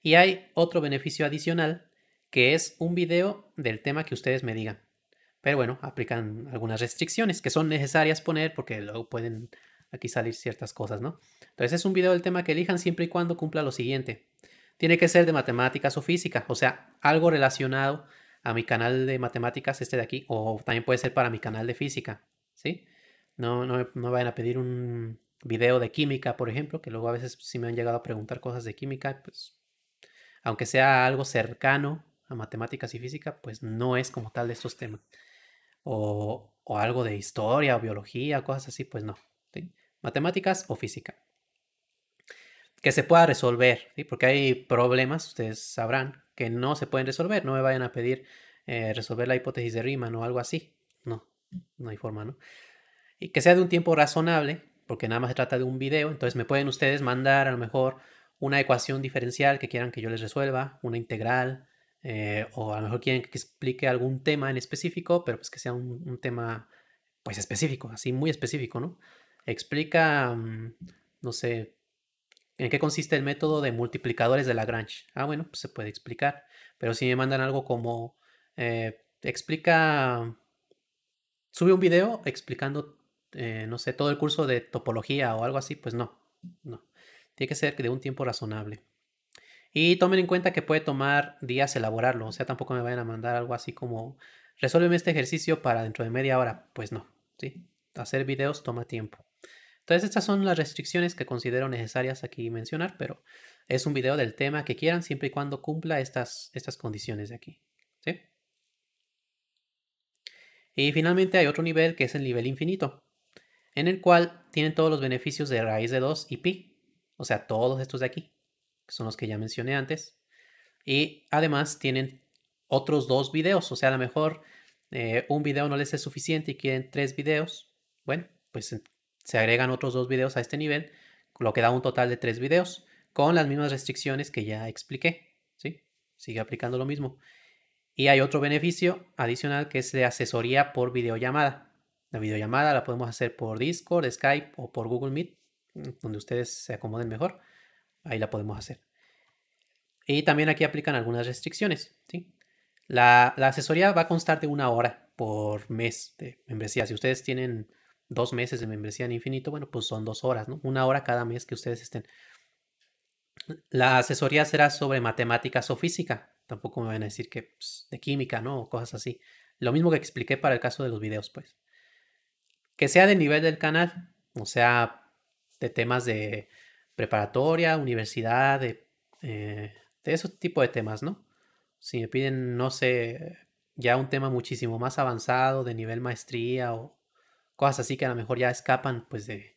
Y hay otro beneficio adicional que es un video del tema que ustedes me digan. Pero bueno, aplican algunas restricciones que son necesarias poner porque luego pueden aquí salir ciertas cosas, ¿no? Entonces es un video del tema que elijan siempre y cuando cumpla lo siguiente. Tiene que ser de matemáticas o física, o sea, algo relacionado a mi canal de matemáticas, este de aquí, o también puede ser para mi canal de física, ¿sí? No, no, no vayan a pedir un video de química, por ejemplo, que luego a veces si me han llegado a preguntar cosas de química, pues aunque sea algo cercano a matemáticas y física, pues no es como tal de estos temas. O, algo de historia o biología, cosas así, pues no. Matemáticas o física. Que se pueda resolver, ¿sí? porque hay problemas, ustedes sabrán, que no se pueden resolver. No me vayan a pedir eh, resolver la hipótesis de Riemann o algo así. No, no hay forma, ¿no? Y que sea de un tiempo razonable, porque nada más se trata de un video. Entonces me pueden ustedes mandar a lo mejor una ecuación diferencial que quieran que yo les resuelva, una integral, eh, o a lo mejor quieren que explique algún tema en específico, pero pues que sea un, tema pues específico, así muy específico, ¿no? Explica, mm, no sé, ¿En qué consiste el método de multiplicadores de Lagrange? Ah, bueno, pues se puede explicar. Pero si me mandan algo como, eh, explica, sube un video explicando, eh, no sé, todo el curso de topología o algo así, pues no, no. Tiene que ser de un tiempo razonable. Y tomen en cuenta que puede tomar días elaborarlo, o sea, tampoco me vayan a mandar algo así como, resuélveme este ejercicio para dentro de media hora, pues no, ¿sí? Hacer videos toma tiempo. Entonces estas son las restricciones que considero necesarias aquí mencionar, pero es un video del tema que quieran siempre y cuando cumpla estas, estas condiciones de aquí. ¿sí? Y finalmente hay otro nivel que es el nivel infinito, en el cual tienen todos los beneficios de raíz de 2 y pi, o sea, todos estos de aquí, que son los que ya mencioné antes. Y además tienen otros dos videos, o sea, a lo mejor eh, un video no les es suficiente y quieren tres videos. Bueno, pues se agregan otros dos videos a este nivel, lo que da un total de tres videos, con las mismas restricciones que ya expliqué. ¿sí? Sigue aplicando lo mismo. Y hay otro beneficio adicional que es de asesoría por videollamada. La videollamada la podemos hacer por Discord, Skype o por Google Meet, donde ustedes se acomoden mejor. Ahí la podemos hacer. Y también aquí aplican algunas restricciones. ¿sí? La, la asesoría va a constar de una hora por mes de membresía. Si ustedes tienen dos meses de membresía en infinito, bueno, pues son dos horas, ¿no? Una hora cada mes que ustedes estén. La asesoría será sobre matemáticas o física. Tampoco me van a decir que pues, de química, ¿no? O cosas así. Lo mismo que expliqué para el caso de los videos, pues. Que sea de nivel del canal, o sea, de temas de preparatoria, universidad, de, eh, de ese tipo de temas, ¿no? Si me piden, no sé, ya un tema muchísimo más avanzado, de nivel maestría o cosas así que a lo mejor ya escapan pues de,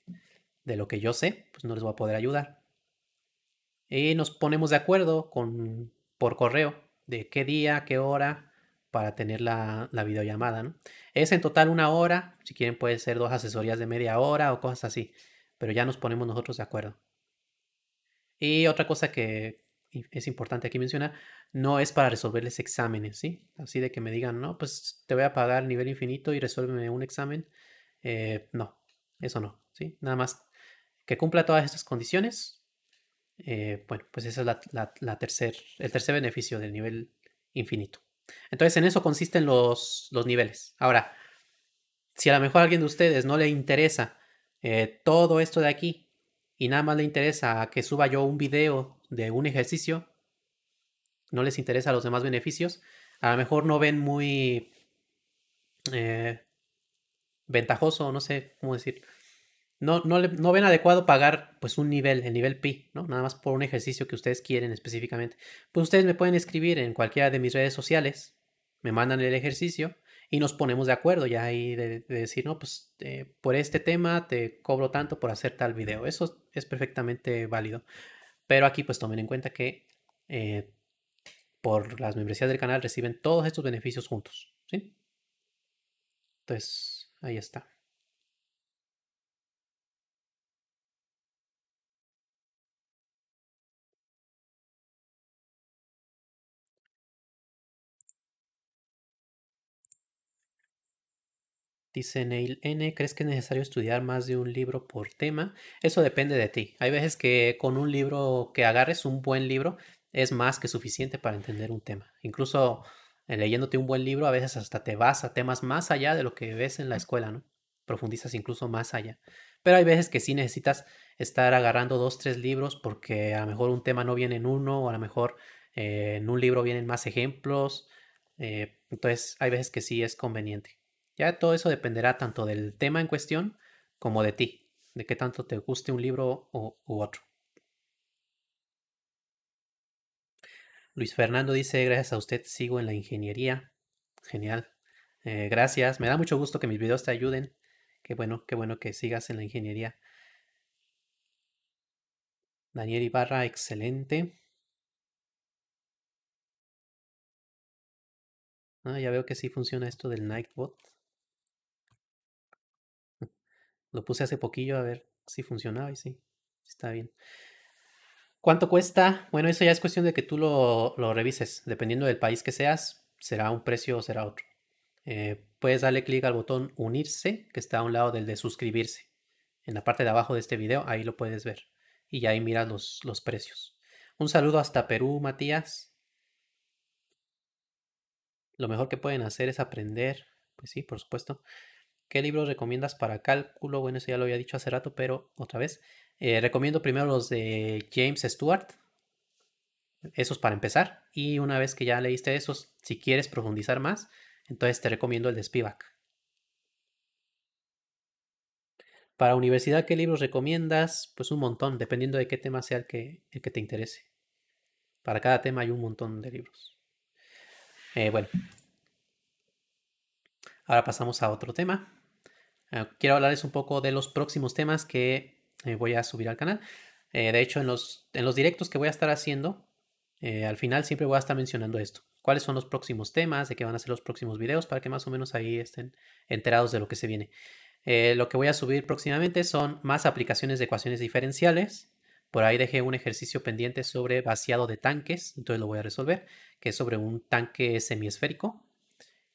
lo que yo sé, pues no les voy a poder ayudar. Y nos ponemos de acuerdo con, por correo de qué día, qué hora para tener la, videollamada. Es en total una hora, si quieren puede ser dos asesorías de media hora o cosas así, pero ya nos ponemos nosotros de acuerdo. Y otra cosa que es importante aquí mencionar, no es para resolverles exámenes, ¿sí? Así de que me digan, no, pues te voy a pagar nivel infinito y resuélveme un examen. Eh, no, eso no, ¿sí? Nada más que cumpla todas estas condiciones. Eh, bueno, pues ese es la, el tercer beneficio del nivel infinito. Entonces, en eso consisten los, los niveles. Ahora, si a lo mejor a alguien de ustedes no le interesa eh, todo esto de aquí y nada más le interesa que suba yo un video de un ejercicio, no les interesa los demás beneficios, a lo mejor no ven muy ventajoso, no sé cómo decir. No, no, no, ven adecuado pagar pues un nivel, el nivel pi, ¿no? Nada más por un ejercicio que ustedes quieren específicamente. Pues ustedes me pueden escribir en cualquiera de mis redes sociales, me mandan el ejercicio y nos ponemos de acuerdo ya ahí de, decir, no, pues eh, por este tema te cobro tanto por hacer tal video. Eso es perfectamente válido. Pero aquí pues tomen en cuenta que eh, por las membresías del canal reciben todos estos beneficios juntos, ¿sí? Entonces... Ahí está. Dice Neil N, ¿crees que es necesario estudiar más de un libro por tema? Eso depende de ti. Hay veces que con un libro que agarres, un buen libro, es más que suficiente para entender un tema. Incluso leyéndote un buen libro, a veces hasta te vas a temas más allá de lo que ves en la escuela, ¿no? Profundizas incluso más allá. Pero hay veces que sí necesitas estar agarrando dos, tres libros porque a lo mejor un tema no viene en uno o a lo mejor eh, en un libro vienen más ejemplos. Eh, entonces hay veces que sí es conveniente. Ya todo eso dependerá tanto del tema en cuestión como de ti, de qué tanto te guste un libro u otro. Luis Fernando dice, gracias a usted sigo en la ingeniería. Genial. Eh, gracias. Me da mucho gusto que mis videos te ayuden. Qué bueno, qué bueno que sigas en la ingeniería. Daniel Ibarra, excelente. Ah, ya veo que sí funciona esto del Nightbot. Lo puse hace poquillo a ver si funcionaba y sí, está bien. ¿Cuánto cuesta? Bueno, eso ya es cuestión de que tú lo, revises. Dependiendo del país que seas, será un precio o será otro. Eh, puedes darle clic al botón unirse, que está a un lado del de suscribirse. En la parte de abajo de este video, ahí lo puedes ver. Y ahí miras los, los precios. Un saludo hasta Perú, Matías. Lo mejor que pueden hacer es aprender. Pues sí, por supuesto. ¿Qué libros recomiendas para cálculo? Bueno, eso ya lo había dicho hace rato, pero otra vez. Eh, recomiendo primero los de James Stewart, esos para empezar. Y una vez que ya leíste esos, si quieres profundizar más, entonces te recomiendo el de Spivak. Para universidad, ¿qué libros recomiendas? Pues un montón, dependiendo de qué tema sea el que, te interese. Para cada tema hay un montón de libros. Eh, bueno, ahora pasamos a otro tema. Eh, quiero hablarles un poco de los próximos temas que eh, voy a subir al canal. Eh, de hecho, en los, en los directos que voy a estar haciendo, eh, al final siempre voy a estar mencionando esto. Cuáles son los próximos temas, de qué van a ser los próximos videos, para que más o menos ahí estén enterados de lo que se viene. lo que voy a subir próximamente son más aplicaciones de ecuaciones diferenciales. Por ahí dejé un ejercicio pendiente sobre vaciado de tanques, entonces lo voy a resolver, que es sobre un tanque semiesférico.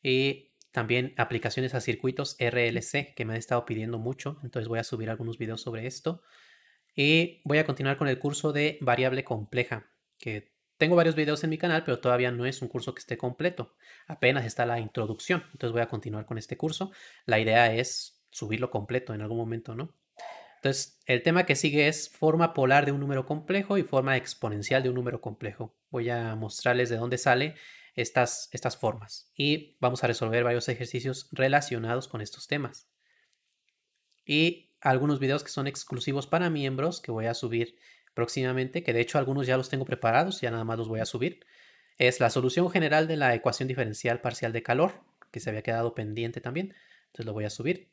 Y también aplicaciones a circuitos RLC que me han estado pidiendo mucho, entonces voy a subir algunos videos sobre esto. Y voy a continuar con el curso de variable compleja, que tengo varios videos en mi canal, pero todavía no es un curso que esté completo. Apenas está la introducción, entonces voy a continuar con este curso. La idea es subirlo completo en algún momento, ¿no? Entonces, el tema que sigue es forma polar de un número complejo y forma exponencial de un número complejo. Voy a mostrarles de dónde sale estas, estas formas y vamos a resolver varios ejercicios relacionados con estos temas. Y algunos videos que son exclusivos para miembros que voy a subir próximamente, que de hecho algunos ya los tengo preparados, ya nada más los voy a subir, es la solución general de la ecuación diferencial parcial de calor, que se había quedado pendiente también, entonces lo voy a subir.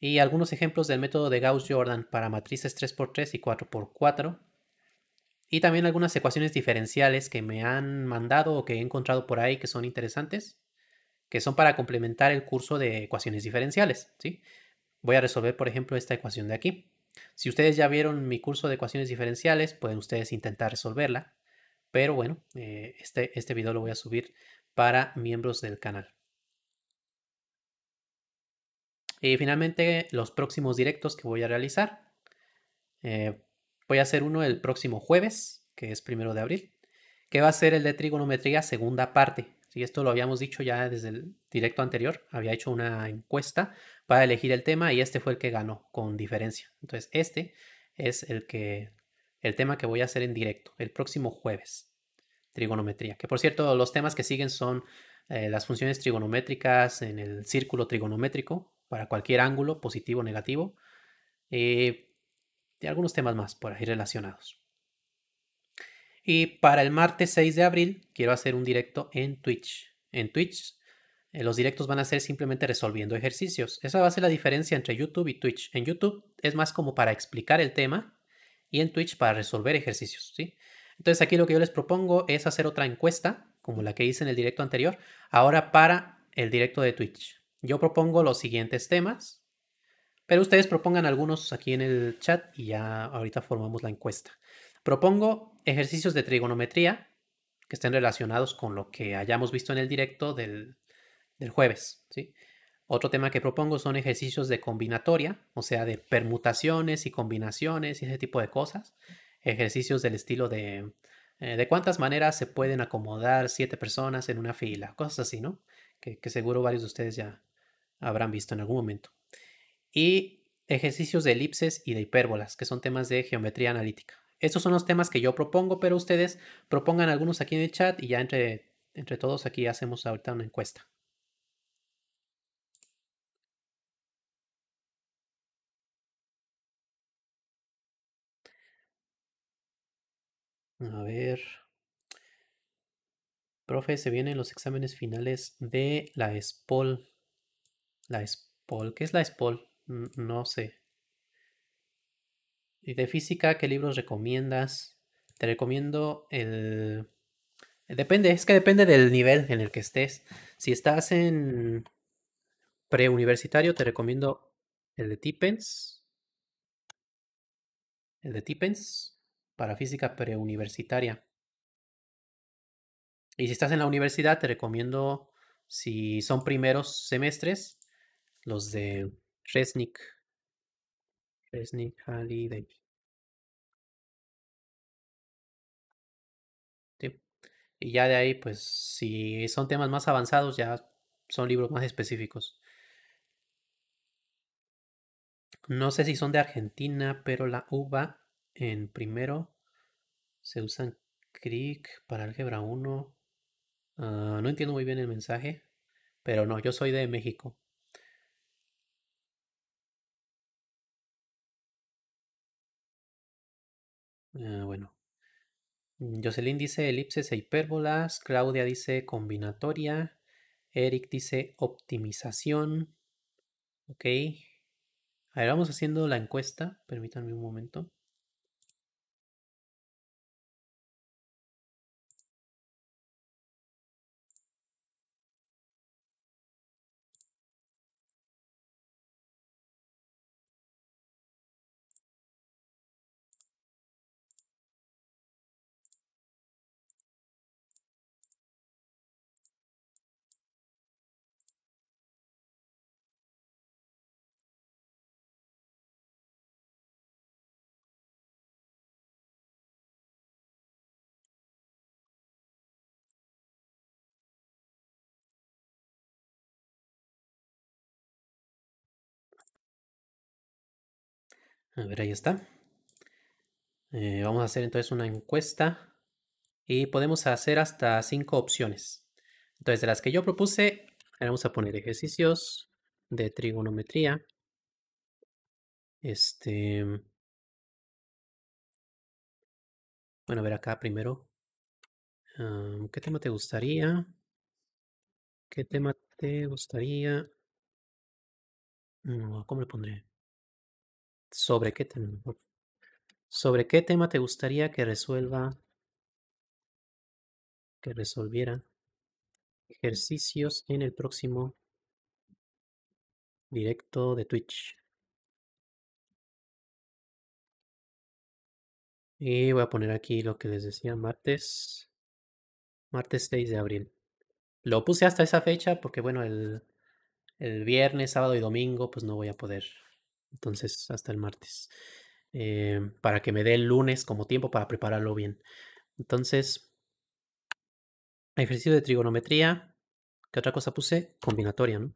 Y algunos ejemplos del método de Gauss-Jordan para matrices 3x3 y 4x4, y también algunas ecuaciones diferenciales que me han mandado o que he encontrado por ahí que son interesantes, que son para complementar el curso de ecuaciones diferenciales. ¿sí? Voy a resolver, por ejemplo, esta ecuación de aquí. Si ustedes ya vieron mi curso de ecuaciones diferenciales, pueden ustedes intentar resolverla. Pero bueno, eh, este, este video lo voy a subir para miembros del canal. Y finalmente, los próximos directos que voy a realizar. Eh, Voy a hacer uno el próximo jueves, que es primero de abril, que va a ser el de trigonometría segunda parte. Si esto lo habíamos dicho ya desde el directo anterior, había hecho una encuesta para elegir el tema y este fue el que ganó con diferencia. Entonces, este es el que el tema que voy a hacer en directo el próximo jueves. Trigonometría, que por cierto, los temas que siguen son eh, las funciones trigonométricas en el círculo trigonométrico para cualquier ángulo, positivo o negativo. Eh, de algunos temas más por ahí relacionados. Y para el martes 6 de abril quiero hacer un directo en Twitch. En Twitch eh, los directos van a ser simplemente resolviendo ejercicios. Esa va a ser la diferencia entre YouTube y Twitch. En YouTube es más como para explicar el tema y en Twitch para resolver ejercicios, ¿sí? Entonces aquí lo que yo les propongo es hacer otra encuesta, como la que hice en el directo anterior, ahora para el directo de Twitch. Yo propongo los siguientes temas pero ustedes propongan algunos aquí en el chat y ya ahorita formamos la encuesta. Propongo ejercicios de trigonometría que estén relacionados con lo que hayamos visto en el directo del, jueves. ¿sí? Otro tema que propongo son ejercicios de combinatoria, o sea, de permutaciones y combinaciones y ese tipo de cosas. Ejercicios del estilo de eh, de cuántas maneras se pueden acomodar siete personas en una fila, cosas así, ¿no? que seguro varios de ustedes ya habrán visto en algún momento y ejercicios de elipses y de hipérbolas, que son temas de geometría analítica. Estos son los temas que yo propongo, pero ustedes propongan algunos aquí en el chat y ya entre, entre todos aquí hacemos ahorita una encuesta. A ver. Profe, se vienen los exámenes finales de la SPOL. La SPOL, ¿qué es la SPOL? No sé. ¿Y de física qué libros recomiendas? Te recomiendo el... Depende, es que depende del nivel en el que estés. Si estás en preuniversitario, te recomiendo el de Tippens. El de Tippens para física preuniversitaria. Y si estás en la universidad, te recomiendo, si son primeros semestres, los de Resnick. Resnick, Halley, Y ya de ahí, pues, si son temas más avanzados, ya son libros más específicos. No sé si son de Argentina, pero la uva en primero se usan CRIC para álgebra 1. Ah, no entiendo muy bien el mensaje, pero no, yo soy de México. Ah, bueno. Mm, Jocelyn dice elipses e hipérbolas. Claudia dice combinatoria. Eric dice optimización. Ok. A vamos haciendo la encuesta. Permítanme un momento. A ver, ahí está. Eh, vamos a hacer entonces una encuesta y podemos hacer hasta cinco opciones. Entonces, de las que yo propuse, vamos a poner ejercicios de trigonometría. Este. Bueno, a ver acá primero. Ah, ¿Qué tema te gustaría? ¿Qué tema te gustaría? Mm, ¿Cómo le pondré? ¿Sobre qué tema? ¿Sobre qué tema te gustaría que resuelva, que resolviera ejercicios en el próximo directo de Twitch? Y voy a poner aquí lo que les decía martes, martes 6 de abril. Lo puse hasta esa fecha porque, bueno, el, el viernes, sábado y domingo, pues no voy a poder entonces, hasta el martes. Em, para que me dé el lunes como tiempo para prepararlo bien. Entonces, ejercicio de trigonometría. ¿Qué otra cosa puse? Combinatoria, ¿no?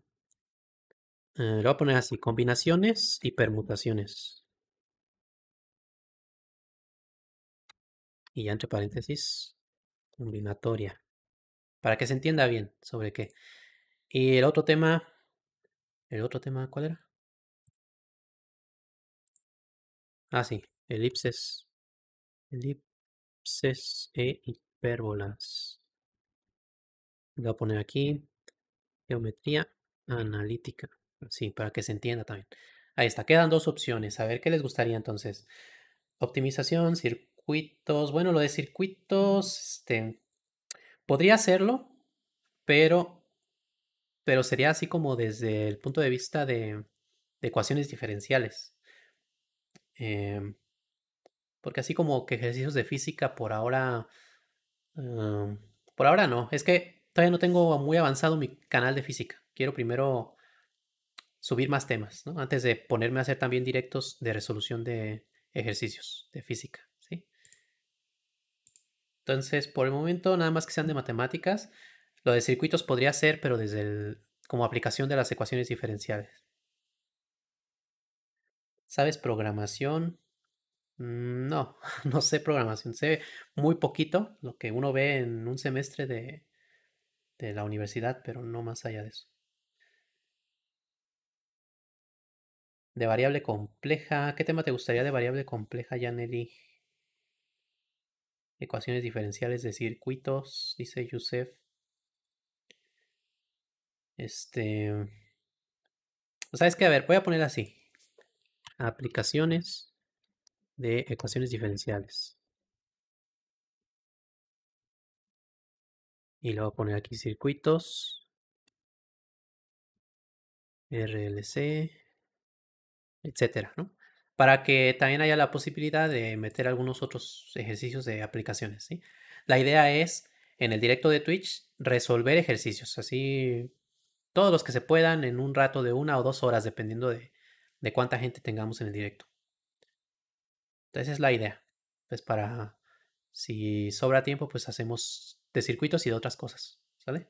Eh, lo voy a poner así, combinaciones y permutaciones. Y ya entre paréntesis, combinatoria. Para que se entienda bien sobre qué. Y el otro tema, el otro tema, ¿cuál era? Ah, sí, elipses. Elipses e hipérbolas. Voy a poner aquí geometría analítica. Sí, para que se entienda también. Ahí está, quedan dos opciones. A ver qué les gustaría entonces. Optimización, circuitos. Bueno, lo de circuitos, este, podría hacerlo, pero, pero sería así como desde el punto de vista de ecuaciones diferenciales. Em, porque así como que ejercicios de física por ahora... Em, por ahora no. Es que todavía no tengo muy avanzado mi canal de física. Quiero primero subir más temas, Antes de ponerme a hacer también directos de resolución de ejercicios de física, ¿sí? Entonces, por el momento, nada más que sean de matemáticas. Lo de circuitos podría ser, pero desde el, como aplicación de las ecuaciones diferenciales. ¿Sabes programación? Mm, no, no sé programación. Sé muy poquito lo que uno ve en un semestre de, la universidad, pero no más allá de eso. De variable compleja. ¿Qué tema te gustaría de variable compleja, Janely? Ecuaciones diferenciales de circuitos, dice Yusef. Este. ¿sabes a ver, voy a poner así aplicaciones de ecuaciones diferenciales. Y le voy a poner aquí circuitos, RLC, etcétera, Para que también haya la posibilidad de meter algunos otros ejercicios de aplicaciones, ¿sí? La idea es, en el directo de Twitch, resolver ejercicios, así todos los que se puedan en un rato de una o dos horas, dependiendo de, de cuánta gente tengamos en el directo. Entonces es la idea. Pues para, si sobra tiempo, pues hacemos de circuitos y de otras cosas. ¿Sale?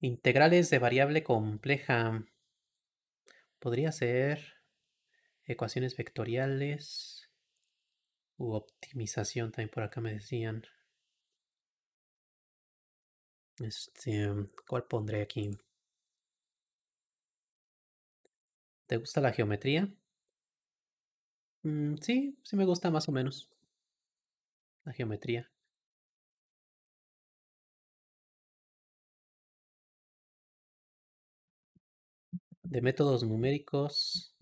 Integrales de variable compleja. Podría ser ecuaciones vectoriales u optimización, también por acá me decían. Este, ¿cuál pondré aquí? ¿Te gusta la geometría? Mm, sí, sí me gusta más o menos la geometría. De métodos numéricos.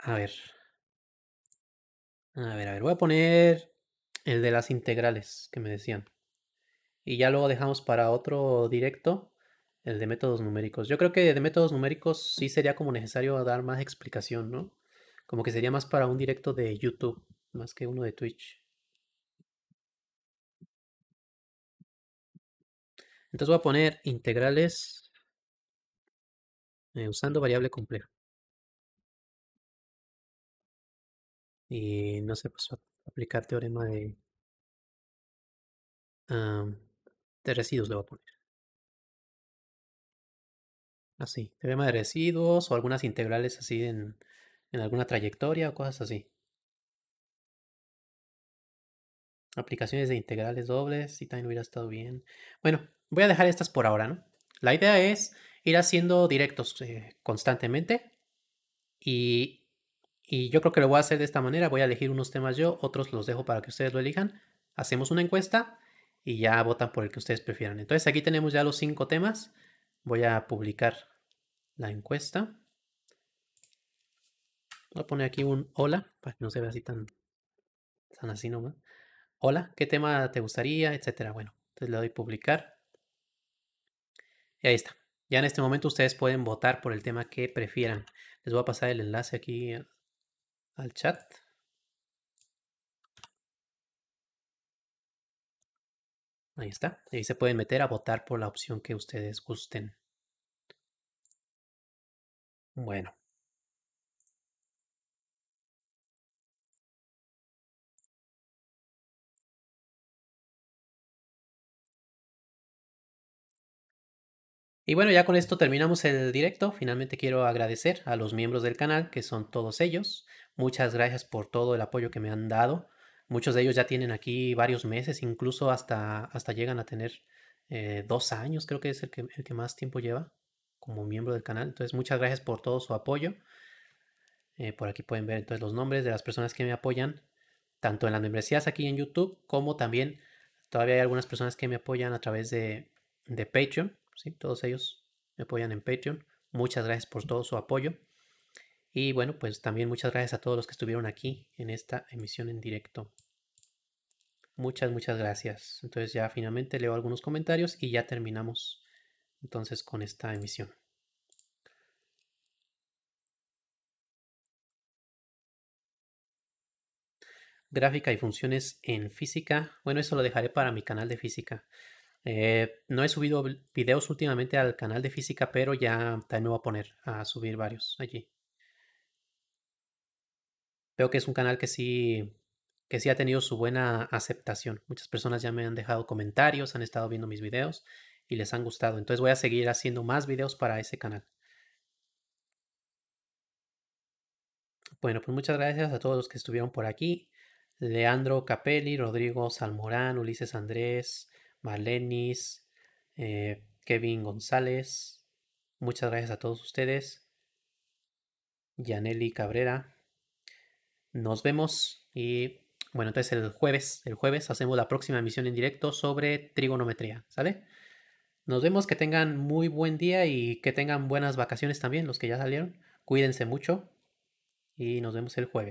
A ver. A ver, a ver. Voy a poner el de las integrales que me decían y ya luego dejamos para otro directo el de métodos numéricos. Yo creo que de métodos numéricos sí sería como necesario dar más explicación, ¿no? Como que sería más para un directo de YouTube, más que uno de Twitch. Entonces voy a poner integrales eh, usando variable compleja. Y no sé, pues aplicar teorema de de residuos le voy a poner. Así, teorema de residuos o algunas integrales así en, en alguna trayectoria o cosas así. Aplicaciones de integrales dobles, si también hubiera estado bien. Bueno, voy a dejar estas por ahora, ¿no? La idea es ir haciendo directos eh, constantemente y, y yo creo que lo voy a hacer de esta manera. Voy a elegir unos temas yo, otros los dejo para que ustedes lo elijan. Hacemos una encuesta y ya votan por el que ustedes prefieran. Entonces aquí tenemos ya los cinco temas. Voy a publicar la encuesta. Voy a poner aquí un hola, para que no se vea así tan, tan así nomás. Hola, ¿qué tema te gustaría? Etcétera. Bueno, entonces le doy publicar. Y ahí está. Ya en este momento ustedes pueden votar por el tema que prefieran. Les voy a pasar el enlace aquí al chat. Ahí está. Ahí se pueden meter a votar por la opción que ustedes gusten. Bueno. Y bueno, ya con esto terminamos el directo. Finalmente quiero agradecer a los miembros del canal, que son todos ellos. Muchas gracias por todo el apoyo que me han dado. Muchos de ellos ya tienen aquí varios meses, incluso hasta, hasta llegan a tener eh, dos años, creo que es el que, más tiempo lleva como miembro del canal. Entonces, muchas gracias por todo su apoyo. Eh, por aquí pueden ver entonces los nombres de las personas que me apoyan, tanto en las membresías aquí en YouTube, como también todavía hay algunas personas que me apoyan a través de, de Patreon. ¿sí? Todos ellos me apoyan en Patreon. Muchas gracias por todo su apoyo. Y bueno, pues también muchas gracias a todos los que estuvieron aquí en esta emisión en directo. Muchas, muchas gracias. Entonces ya finalmente leo algunos comentarios y ya terminamos entonces con esta emisión. Gráfica y funciones en física. Bueno, eso lo dejaré para mi canal de física. Eh, no he subido videos últimamente al canal de física, pero ya también me voy a poner a subir varios allí. Veo que es un canal que sí que sí ha tenido su buena aceptación. Muchas personas ya me han dejado comentarios, han estado viendo mis videos y les han gustado. Entonces voy a seguir haciendo más videos para ese canal. Bueno, pues muchas gracias a todos los que estuvieron por aquí. Leandro Capelli, Rodrigo Salmorán, Ulises Andrés, Malenis. Eh, Kevin González. Muchas gracias a todos ustedes. Yaneli Cabrera. Nos vemos y bueno, entonces el jueves, el jueves hacemos la próxima emisión en directo sobre trigonometría, ¿sale? Nos vemos, que tengan muy buen día y que tengan buenas vacaciones también los que ya salieron. Cuídense mucho y nos vemos el jueves.